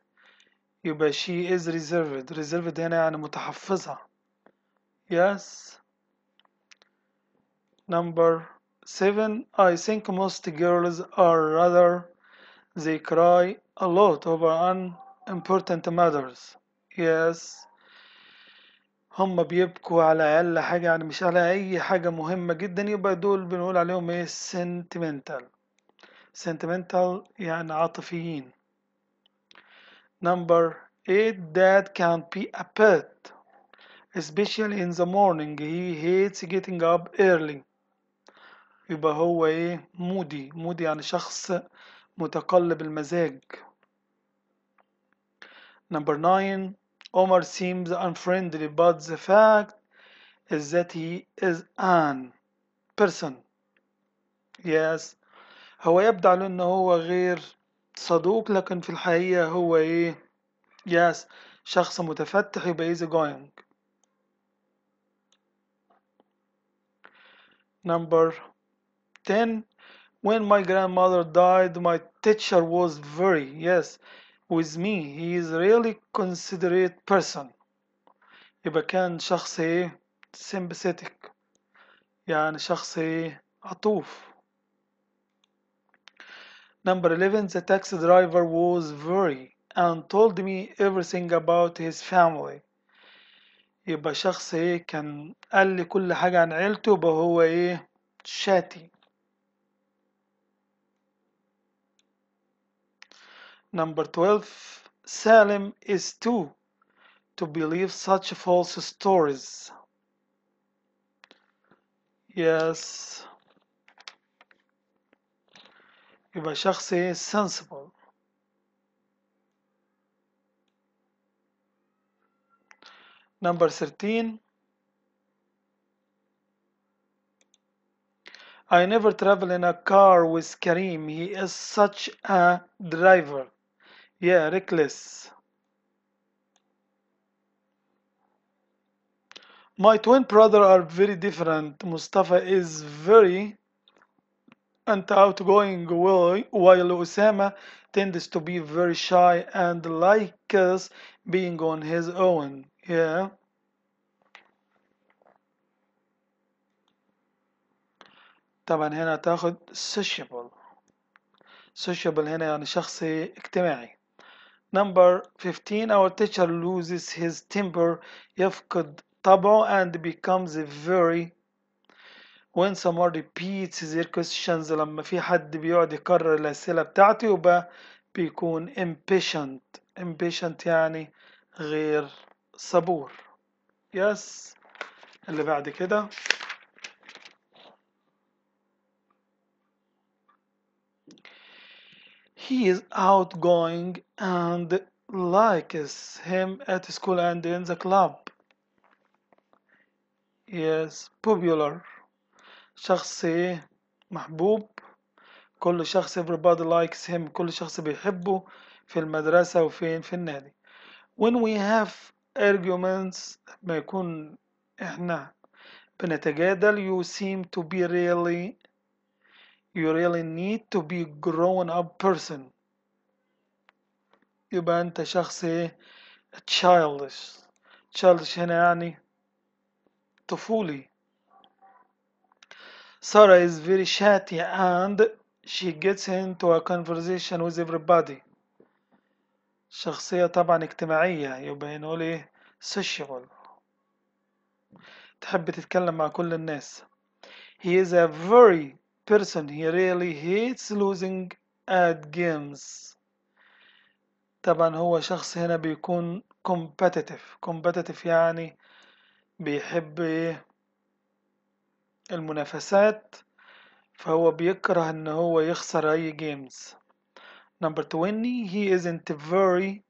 يبقى she is reserved. Reserved هنا يعني متحفظة. Yes. Number seven. I think most girls are rather they cry a lot over unimportant matters. Yes. هم بيبكوا على اقل حاجة يعني مش على اي حاجة مهمة جدا يبقى دول بنقول عليهم ايه sentimental sentimental يعني عاطفيين number eight dad can be a pet especially in the morning he hates getting up early يبقى هو ايه مودي مودي يعني شخص متقلب المزاج number nine Omar seems unfriendly, but the fact is that he is an person. Yes. هو يبدو على انه هو غير صدوق لكن في الحقيقة هو ايه yes شخص متفتح يبقى easy going number 10 when my grandmother died my teacher was very yes with me he is really considerate person يبقى كان شخص sympathetic يعني شخص ايه عطوف Number 11 the taxi driver was very and told me everything about his family يبقى شخص ايه كان قال لي كل حاجة عن عيلته يبقى ايه شاتي Number 12. Salim is too to believe such false stories. Yes. يبقى شخص sensible number 13 I never travel in a car with Karim he is such a driver yeah reckless my twin brother are very different Mustafa is very and outgoing while Osama tends to be very shy and likes being on his own yeah طبعا هنا تاخذ sociable sociable هنا يعني شخص اجتماعي Number 15 Our teacher loses his temper يفقد طبعه and becomes very when someone repeats their questions لما في حد بيقعد يكرر الأسئلة بتاعته يبقى بيكون impatient impatient يعني غير صبور yes اللي بعد كده He is outgoing and likes him at school and in the club. He is popular. شخص محبوب كل شخص everybody likes him كل شخص بيحبه في المدرسة وفين في النادي when we have arguments ما يكون احنا بنتجادل you seem to be really you really need to be grown up person يبقى انت شخص childish childish هنا يعني طفولي Sarah is very chatty and she gets into a conversation with everybody شخصية طبعا اجتماعية يبقى نقول ايه social تحب تتكلم مع كل الناس he is a very person he really hates losing at games طبعا هو شخص هنا بيكون competitive competitive يعني بيحب المنافسات فهو بيكره ان هو يخسر اي games number 20 he isn't very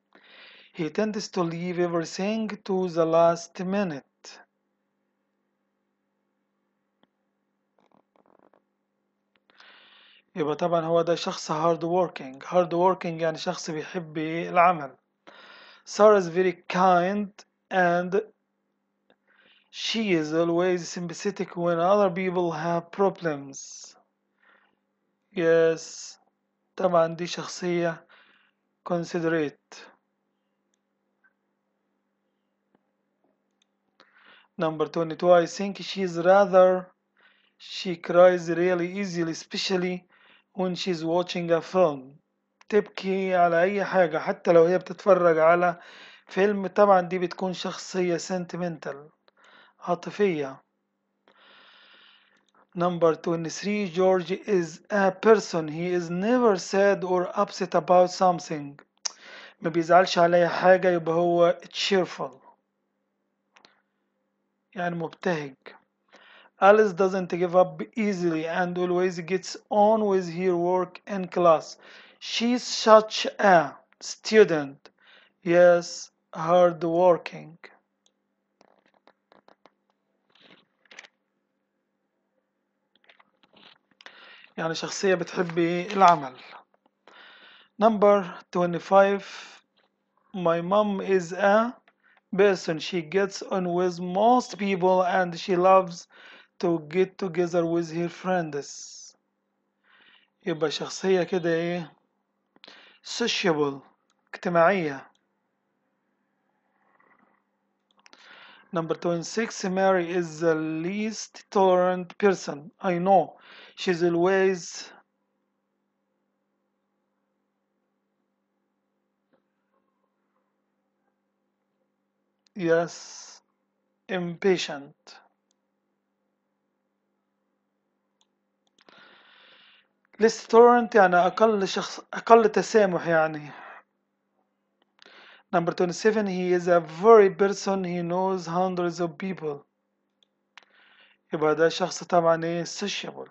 he tends to leave everything to the last minute يبقى طبعا هو ده شخص هارد working هارد working يعني شخص بيحب العمل Sarah is very kind and she is always sympathetic when other people have problems yes طبعا دي شخصية considerate number 22 I think she is rather she cries really easily especially when she's watching a film تبكي على أي حاجة حتى لو هي بتتفرج على فيلم طبعا دي بتكون شخصية sentimental عاطفية Number 23 George is a person he is never sad or upset about something ما بيزعلش على أي حاجة يبقى هو cheerful يعني مبتهج Alice doesn't give up easily and always gets on with her work and class. She's such a student. Yes, hard working. يعني شخصية بتحب العمل. Number 25 My mom is a person. She gets on with most people and she loves to get together with her friends يبقى شخصية كده ايه sociable اجتماعية Number 26 Mary is the least tolerant person I know she's always yes impatient ليست يعني أقل شخص أقل تسامح يعني Number 27 he is a very person he knows hundreds of people يبقى ده شخص طبعا ايه sociable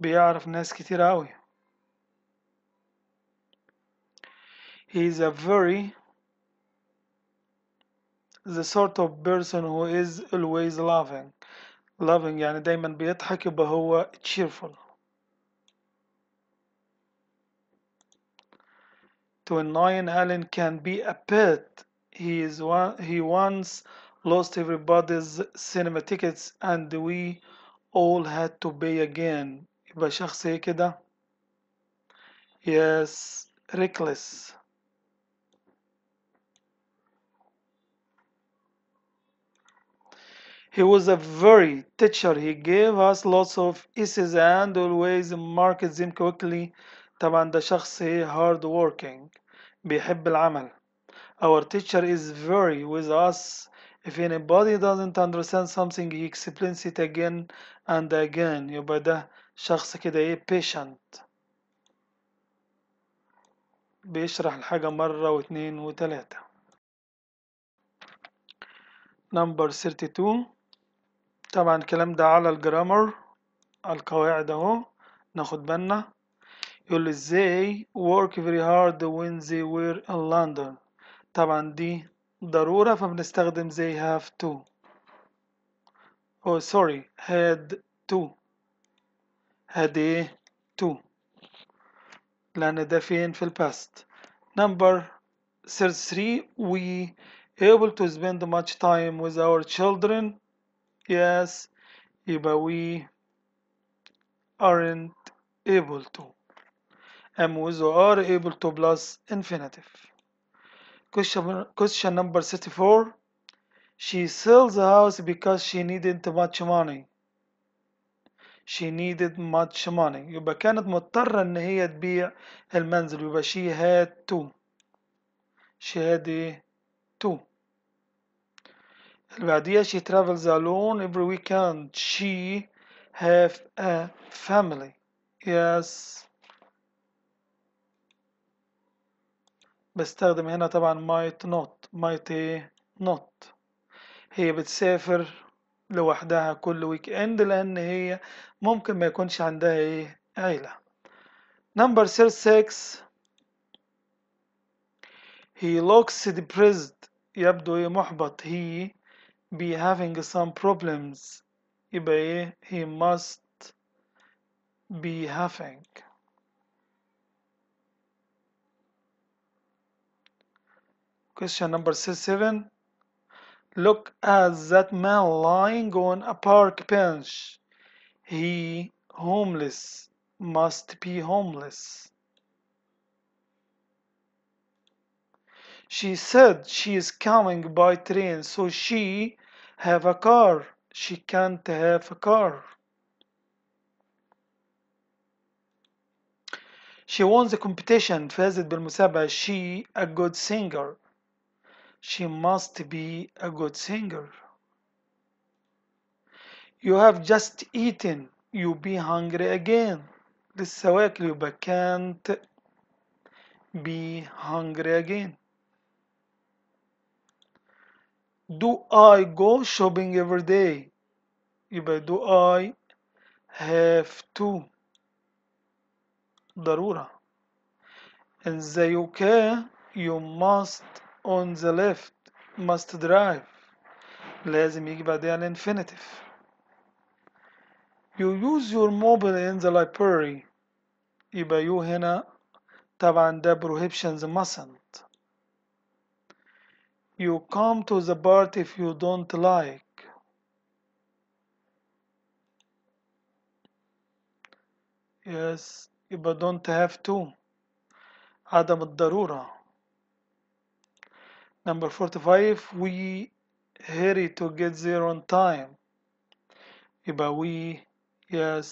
بيعرف ناس كتير أوي he is a very the sort of person who is always loving loving يعني دايما بيضحك يبقى هو cheerful to annoying Allen can be a pet. He is one, he once lost everybody's cinema tickets and we all had to pay again. Yes, reckless. He was a very teacher. He gave us lots of essays and always marked them quickly طبعا ده شخص ايه hard working بيحب العمل our teacher is very with us if anybody doesn't understand something he explains it again and again يبقى ده شخص كده ايه patient بيشرح الحاجة مرة واتنين وتلاتة number 32 طبعا الكلام ده على الجرامر القواعد اهو ناخد بالنا they work very hard when they were in London طبعا دي ضرورة فبنستخدم they have to oh sorry had to had ايه to لأن ده فين في الباست number 33 we able to spend much time with our children yes يبقى we aren't able to MOs are able to plus infinitive. Question, question number 34. She sells the house because she needed much money. she needed much money يبقى كانت مضطرة ان هي تبيع المنزل يبقى she had to she had to The بعديها she travels alone every weekend she have a family yes بستخدم هنا طبعا might not مايت نوت هي بتسافر لوحدها كل ويك اند لان هي ممكن ما يكونش عندها ايه عيلة نمبر 6 هي لوكس depressed يبدو ايه محبط هي بي هافينج سام بروبلمز يبقى ايه هي ماست بي هافينج Question number seven. Look at that man lying on a park bench. He homeless must be homeless. She said she is coming by train, so she have a car. She can't have a car. She won the competition فازت بالمسابقة. She a good singer. She must be a good singer. You have just eaten. You be hungry again. لسه واكل يبقى can't be hungry again. Do I go shopping every day? يبقى do I have to ضرورة إن زيّك. you must on the left must drive لازم يجي بعدها an infinitive you use your mobile in the library يبقى you هنا طبعا ده prohibitions mustn't you come to the bar if you don't like yes يبقى don't have to عدم الضرورة Number 45 we hurry to get there on time يبقى we yes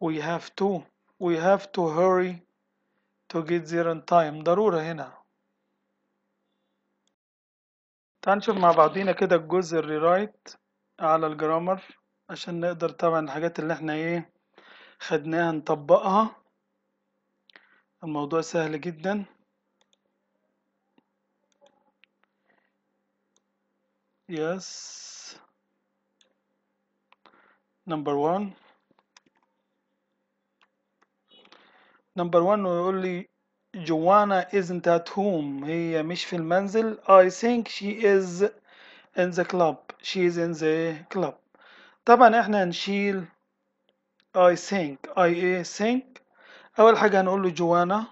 we have to we have to hurry to get there on time ضرورة هنا تعال نشوف مع بعضينا كده الجزء الري رايت على الجرامر عشان نقدر طبعا الحاجات اللي احنا ايه خدناها نطبقها الموضوع سهل جدا yes number one number one only Joanna isn't at home هي uh, مش في المنزل I think she is in the club she is in the club طبعا احنا هنشيل I think I think أول حاجة هنقول له جوانا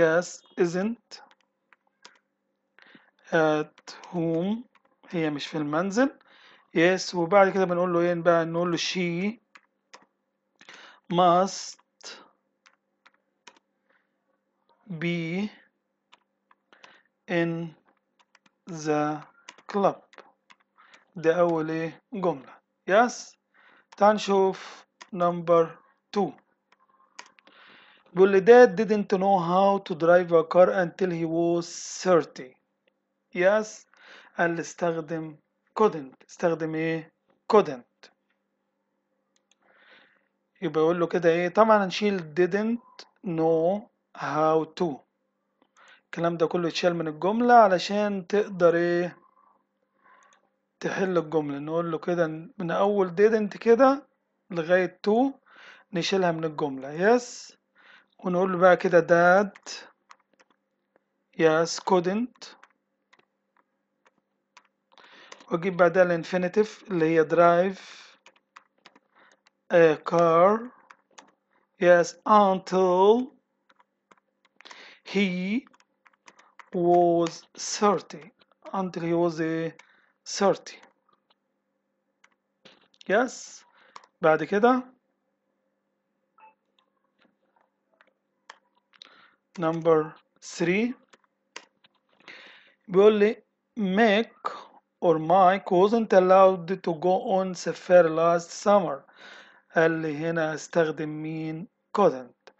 yes isn't at home هي مش في المنزل yes وبعد كده بنقول له ايه بقى نقول له she must be in the club ده أول إيه جملة yes تعال نشوف number two بيقول لي dad didn't know how to drive a car until he was 30 yes قال لي استخدم couldn't استخدم ايه couldn't يبقى يقول له كده ايه طبعا هنشيل didn't know how to الكلام ده كله يتشال من الجملة علشان تقدر ايه تحل الجملة نقول له كده من أول didn't كده لغاية to نشيلها من الجملة yes ونقول بقى كده that yes couldn't واجيب بعدها الانفينيتيف اللي هي drive a car yes until he was 30 until he was uh, 30 yes بعد كده number three will make or Mike wasn't allowed to go on safari last summer قال هنا استخدم مين couldn't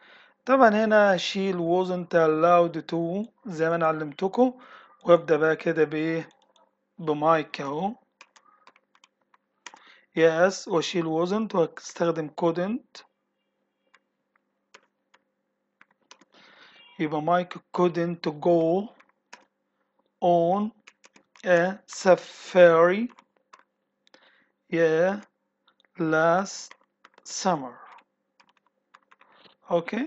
طبعا هنا she wasn't allowed to زي ما انا علمتكم وابدا بقى كده بايه بمايك اهو yes she wasn't واستخدم couldn't يبقى مايك couldn't go on a safari yeah last summer okay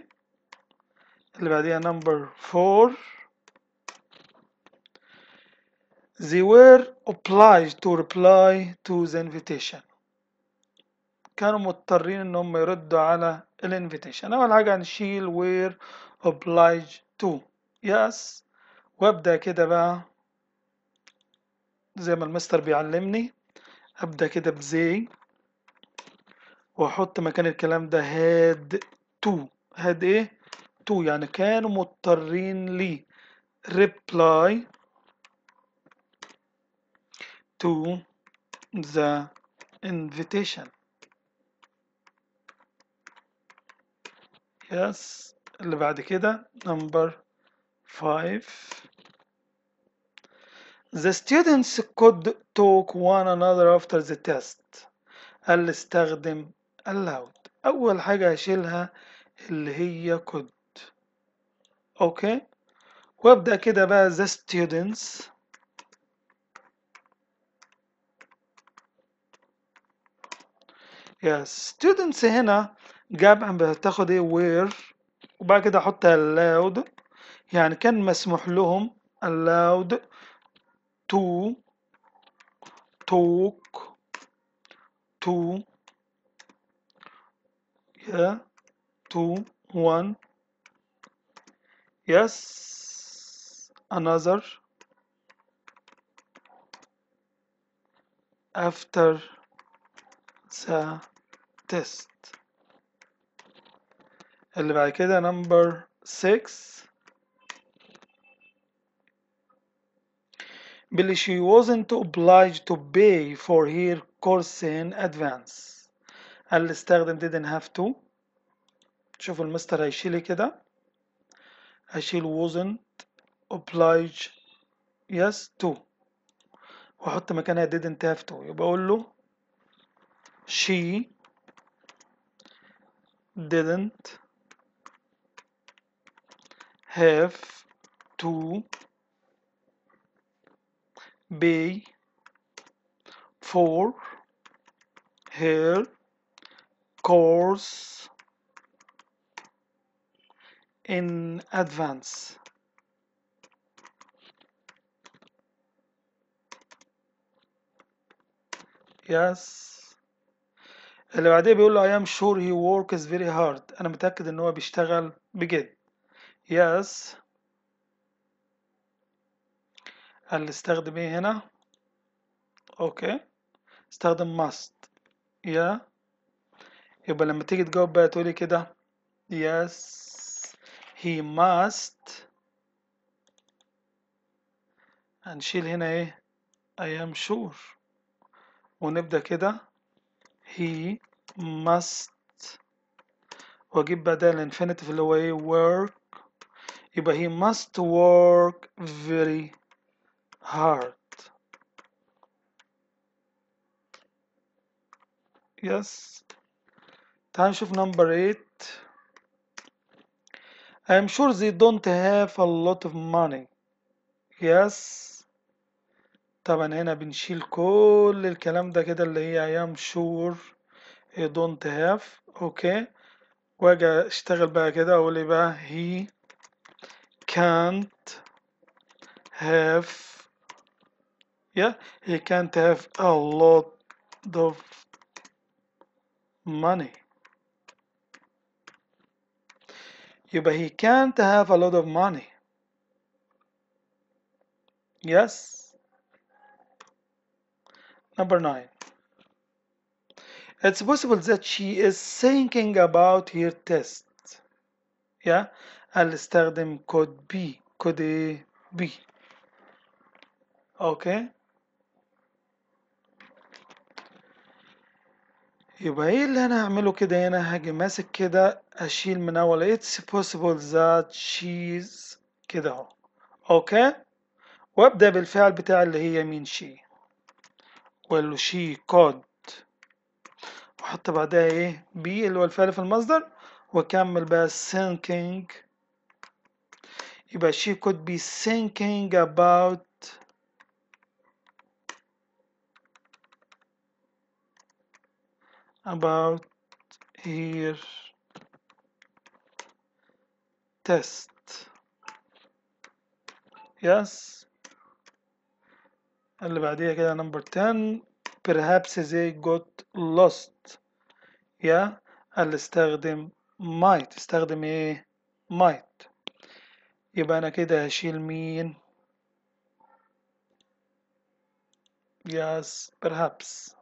اللي بعديها number four they were obliged to reply to the invitation كانوا مضطرين أنهم يردوا على الانفيتيشن اول حاجه هنشيل where obliged to yes وابدأ كده بقى زي ما المستر بيعلمني أبدأ كده بزي وأحط مكان الكلام ده had to had إيه to يعني كانوا مضطرين لي reply to the invitation yes اللي بعد كده number 5 The students could talk one another after the test قال استخدم allowed أول حاجة هشيلها اللي هي could أوكي وابدأ كده بقى the students yes students هنا جاب عم بتاخد ايه where وبعد كده أحط allowed يعني كان مسموح لهم allowed to talk to to one yes another after the test اللي بعد كده number 6 باللي she wasn't obliged to pay for her course in advance اللي استخدم didn't have to شوف المستر هيشيل كده هيشيل wasn't obliged yes to وحط مكانها didn't have to يبقى اقول له she didn't have to be for her course in advance. Yes. اللي بعديه بيقول له I am sure he works very hard أنا متأكد إن هو بيشتغل بجد يس هل استخدم ايه هنا اوكي استخدم must يا يبقى لما تيجي تجاوب بقى تقولي كده yes he must هنشيل هنا ايه I am sure ونبدأ كده he must واجيب بدل الانفينيتيف اللي هو ايه work يبقى he must work very hard yes تعال نشوف number 8 I'm sure they don't have a lot of money yes طبعا هنا بنشيل كل الكلام ده كده اللي هي I am sure they don't have okay. واجي اشتغل بقى كده اقول ايه بقى he can't have yeah he can't have a lot of money yeah but he can't have a lot of money yes number nine it's possible that she is thinking about her test yeah هل استخدم كود بي كود ايه بي اوكي يبقى ايه اللي انا هعمله كده هنا يعني هاجي ماسك كده اشيل من اول اتس بوسيبل ذات شيز كده اهو اوكي وابدا بالفعل بتاع اللي هي مين شي وله شي كود واحط بعدها ايه بي اللي هو الفعل في المصدر واكمل بقى سينكينج but she could be thinking about about her test yes اللي بعديها كده number 10 perhaps they got lost يا yeah. اللي استخدم might استخدم ايه might يبقى أنا كده هشيل مين yes perhaps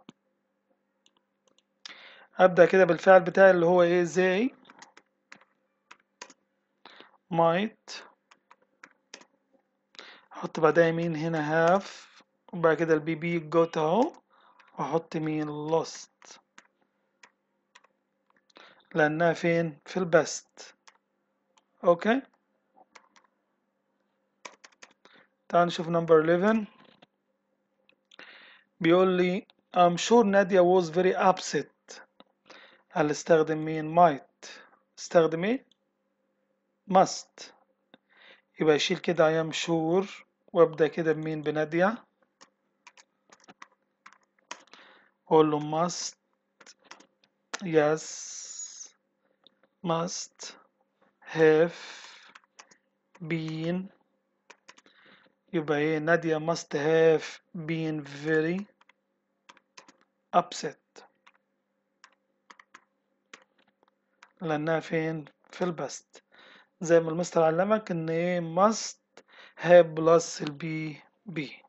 أبدأ كده بالفعل بتاعي اللي هو إيه زي might أحط بعدها مين هنا هاف وبعد كده البي بي جوت أهو وأحط مين lost لأنها فين في البست أوكي تعال نشوف number 11 بيقول لي I'm sure Nadia was very upset هل استخدم مين might استخدم ايه must يبقى يشيل كده I am sure وابدأ كده بمين بنادية اقول له must yes must have been يبقى ايه نادية must have been very upset لأنها فين في البست زي ما المستر علمك ان ايه must have plus البي بي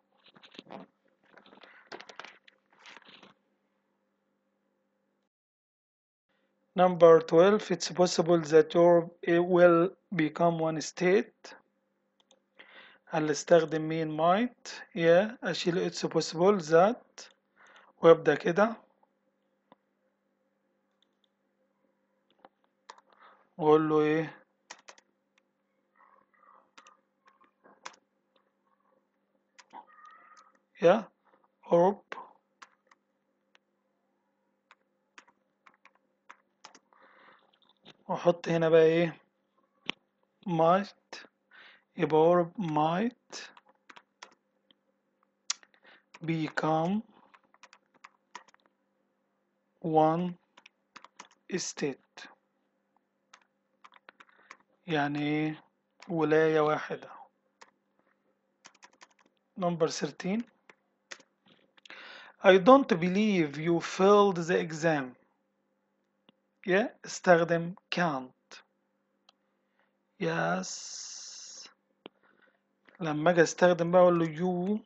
Number 12, it's possible that Europe will become one state. هل استخدم مين might يا اشيل اتس بوسبل ذات وابدأ كده واقول له ايه يا اوروب واحط هنا بقى ايه might above might become one state يعني ولاية واحدة number 13 I don't believe you failed the exam yeah, استخدم can't yes لما اجي استخدم بقى اقول له يو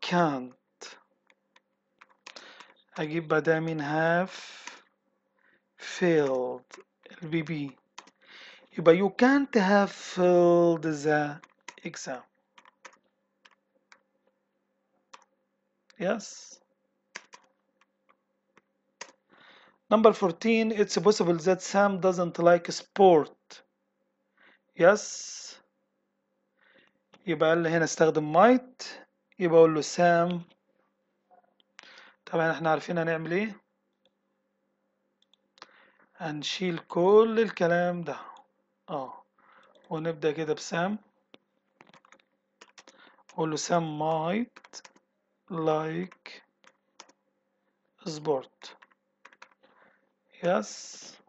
كانت اجيب بداية من هاف failed البي بي يبقى you can't have failed the exam yes number 14 it's possible that Sam doesn't like sport yes يبقى قال لي هنا استخدم مايت يبقى اقول له سام طبعا احنا عارفين هنعمل ايه هنشيل كل الكلام ده اه ونبدأ كده بسام اقول له سام مايت لايك سبورت يس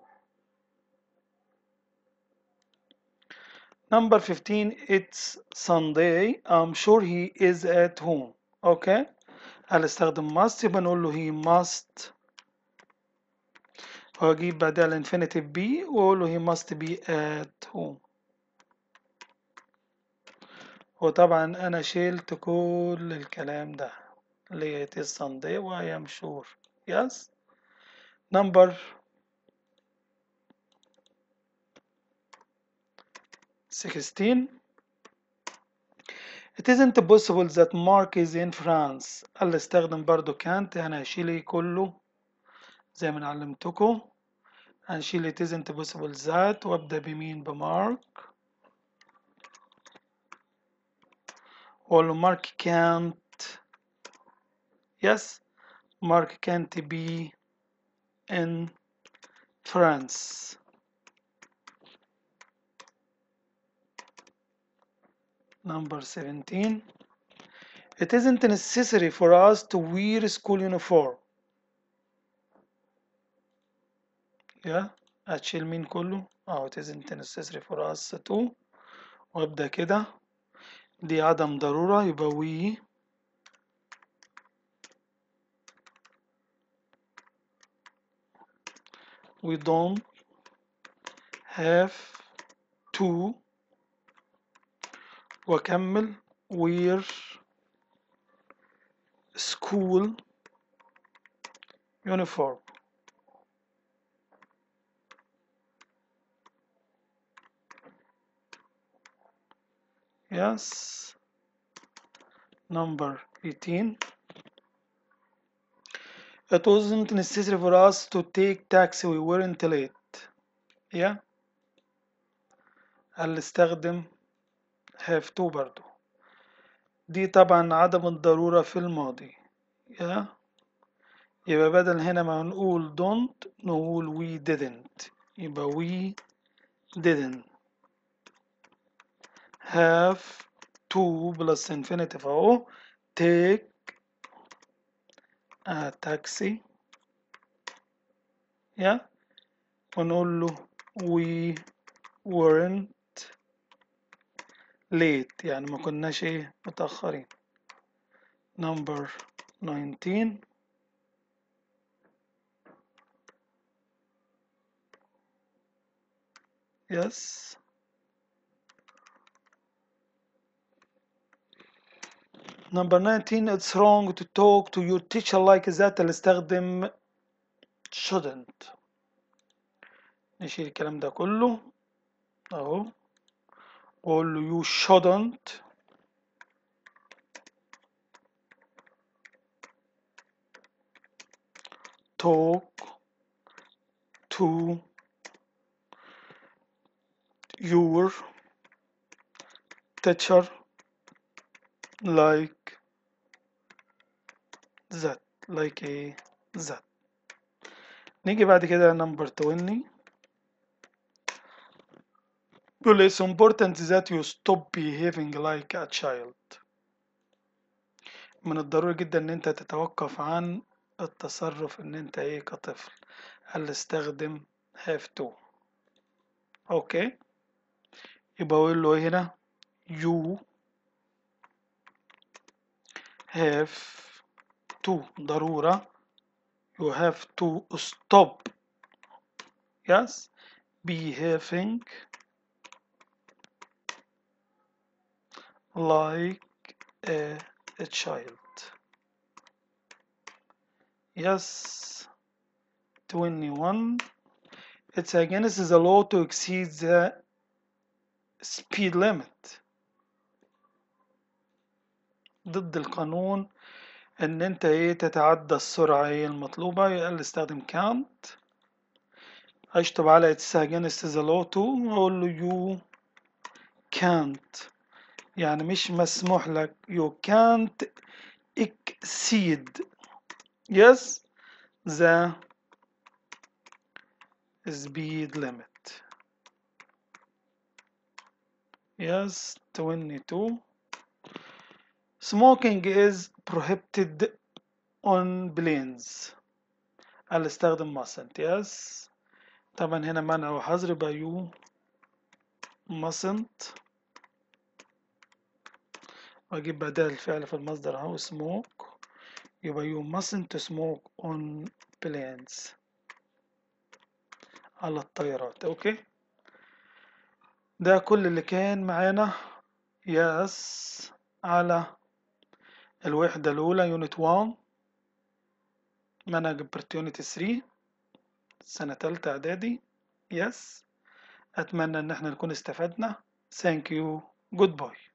Number 15 It's Sunday I'm sure he is at home Okay. هل استخدم must يبقى نقول له he must وأجيب بعدها infinitive be وأقول له he must be at home وطبعا أنا شيلت كل الكلام ده اللي هي it is Sunday و I am sure yes number 16 it isn't possible that Mark is in France قال استخدم برضو can't. انا هشيل كله زي ما انا علمتكم هنشيل it isn't possible that وابدأ بمين بمارك وأقول له Mark can't yes Mark can't be in France Number 17. It isn't necessary for us to wear school uniform. Yeah. هتشيل مين كله اهو it isn't necessary for us to وابدأ كده دي عدم ضرورة يبقى we we don't have to واكمل where school uniform yes number 18 it wasn't necessary for us to take taxi we weren't late yeah I'll use. have to برضو دي طبعا عدم الضرورة في الماضي yeah. يبقى بدل هنا ما نقول don't نقول we didn't يبقى we didn't have to plus infinitive أو take a taxi yeah. ونقول له we weren't late يعني ما كناش ايه متأخرين number 19 yes number 19 it's wrong to talk to your teacher like that اللي استخدم shouldn't نشيل الكلام ده كله اهو or you shouldn't talk to your teacher like that like a that نيجي بعد كده نمبر 20 بيقول it's important that you stop behaving like a child من الضروري جدا ان انت تتوقف عن التصرف ان انت ايه كطفل هل استخدم have to اوكي يبقى اقول له هنا you have to ضرورة you have to stop yes behaving like a, a child yes 21 it's against the law to exceed the speed limit ضد القانون ان انت ايه تتعدى السرعة ايه المطلوبة يقل استخدم count على علقة against the law to اقول له you can't يعني مش مسموح لك you can't exceed yes the speed limit yes 22 smoking is prohibited on planes هل mustn't yes طبعا هنا منع وحظر يبقى you mustn't واجيب بدل الفعل في المصدر اهو smoke يبقى you mustn't smoke on planes على الطيارات اوكي ده كل اللي كان معانا يس على الوحدة الأولى يونت 1 منهج opportunity 3 سنة تالتة إعدادي يس أتمنى إن احنا نكون استفدنا ثانك يو جود باي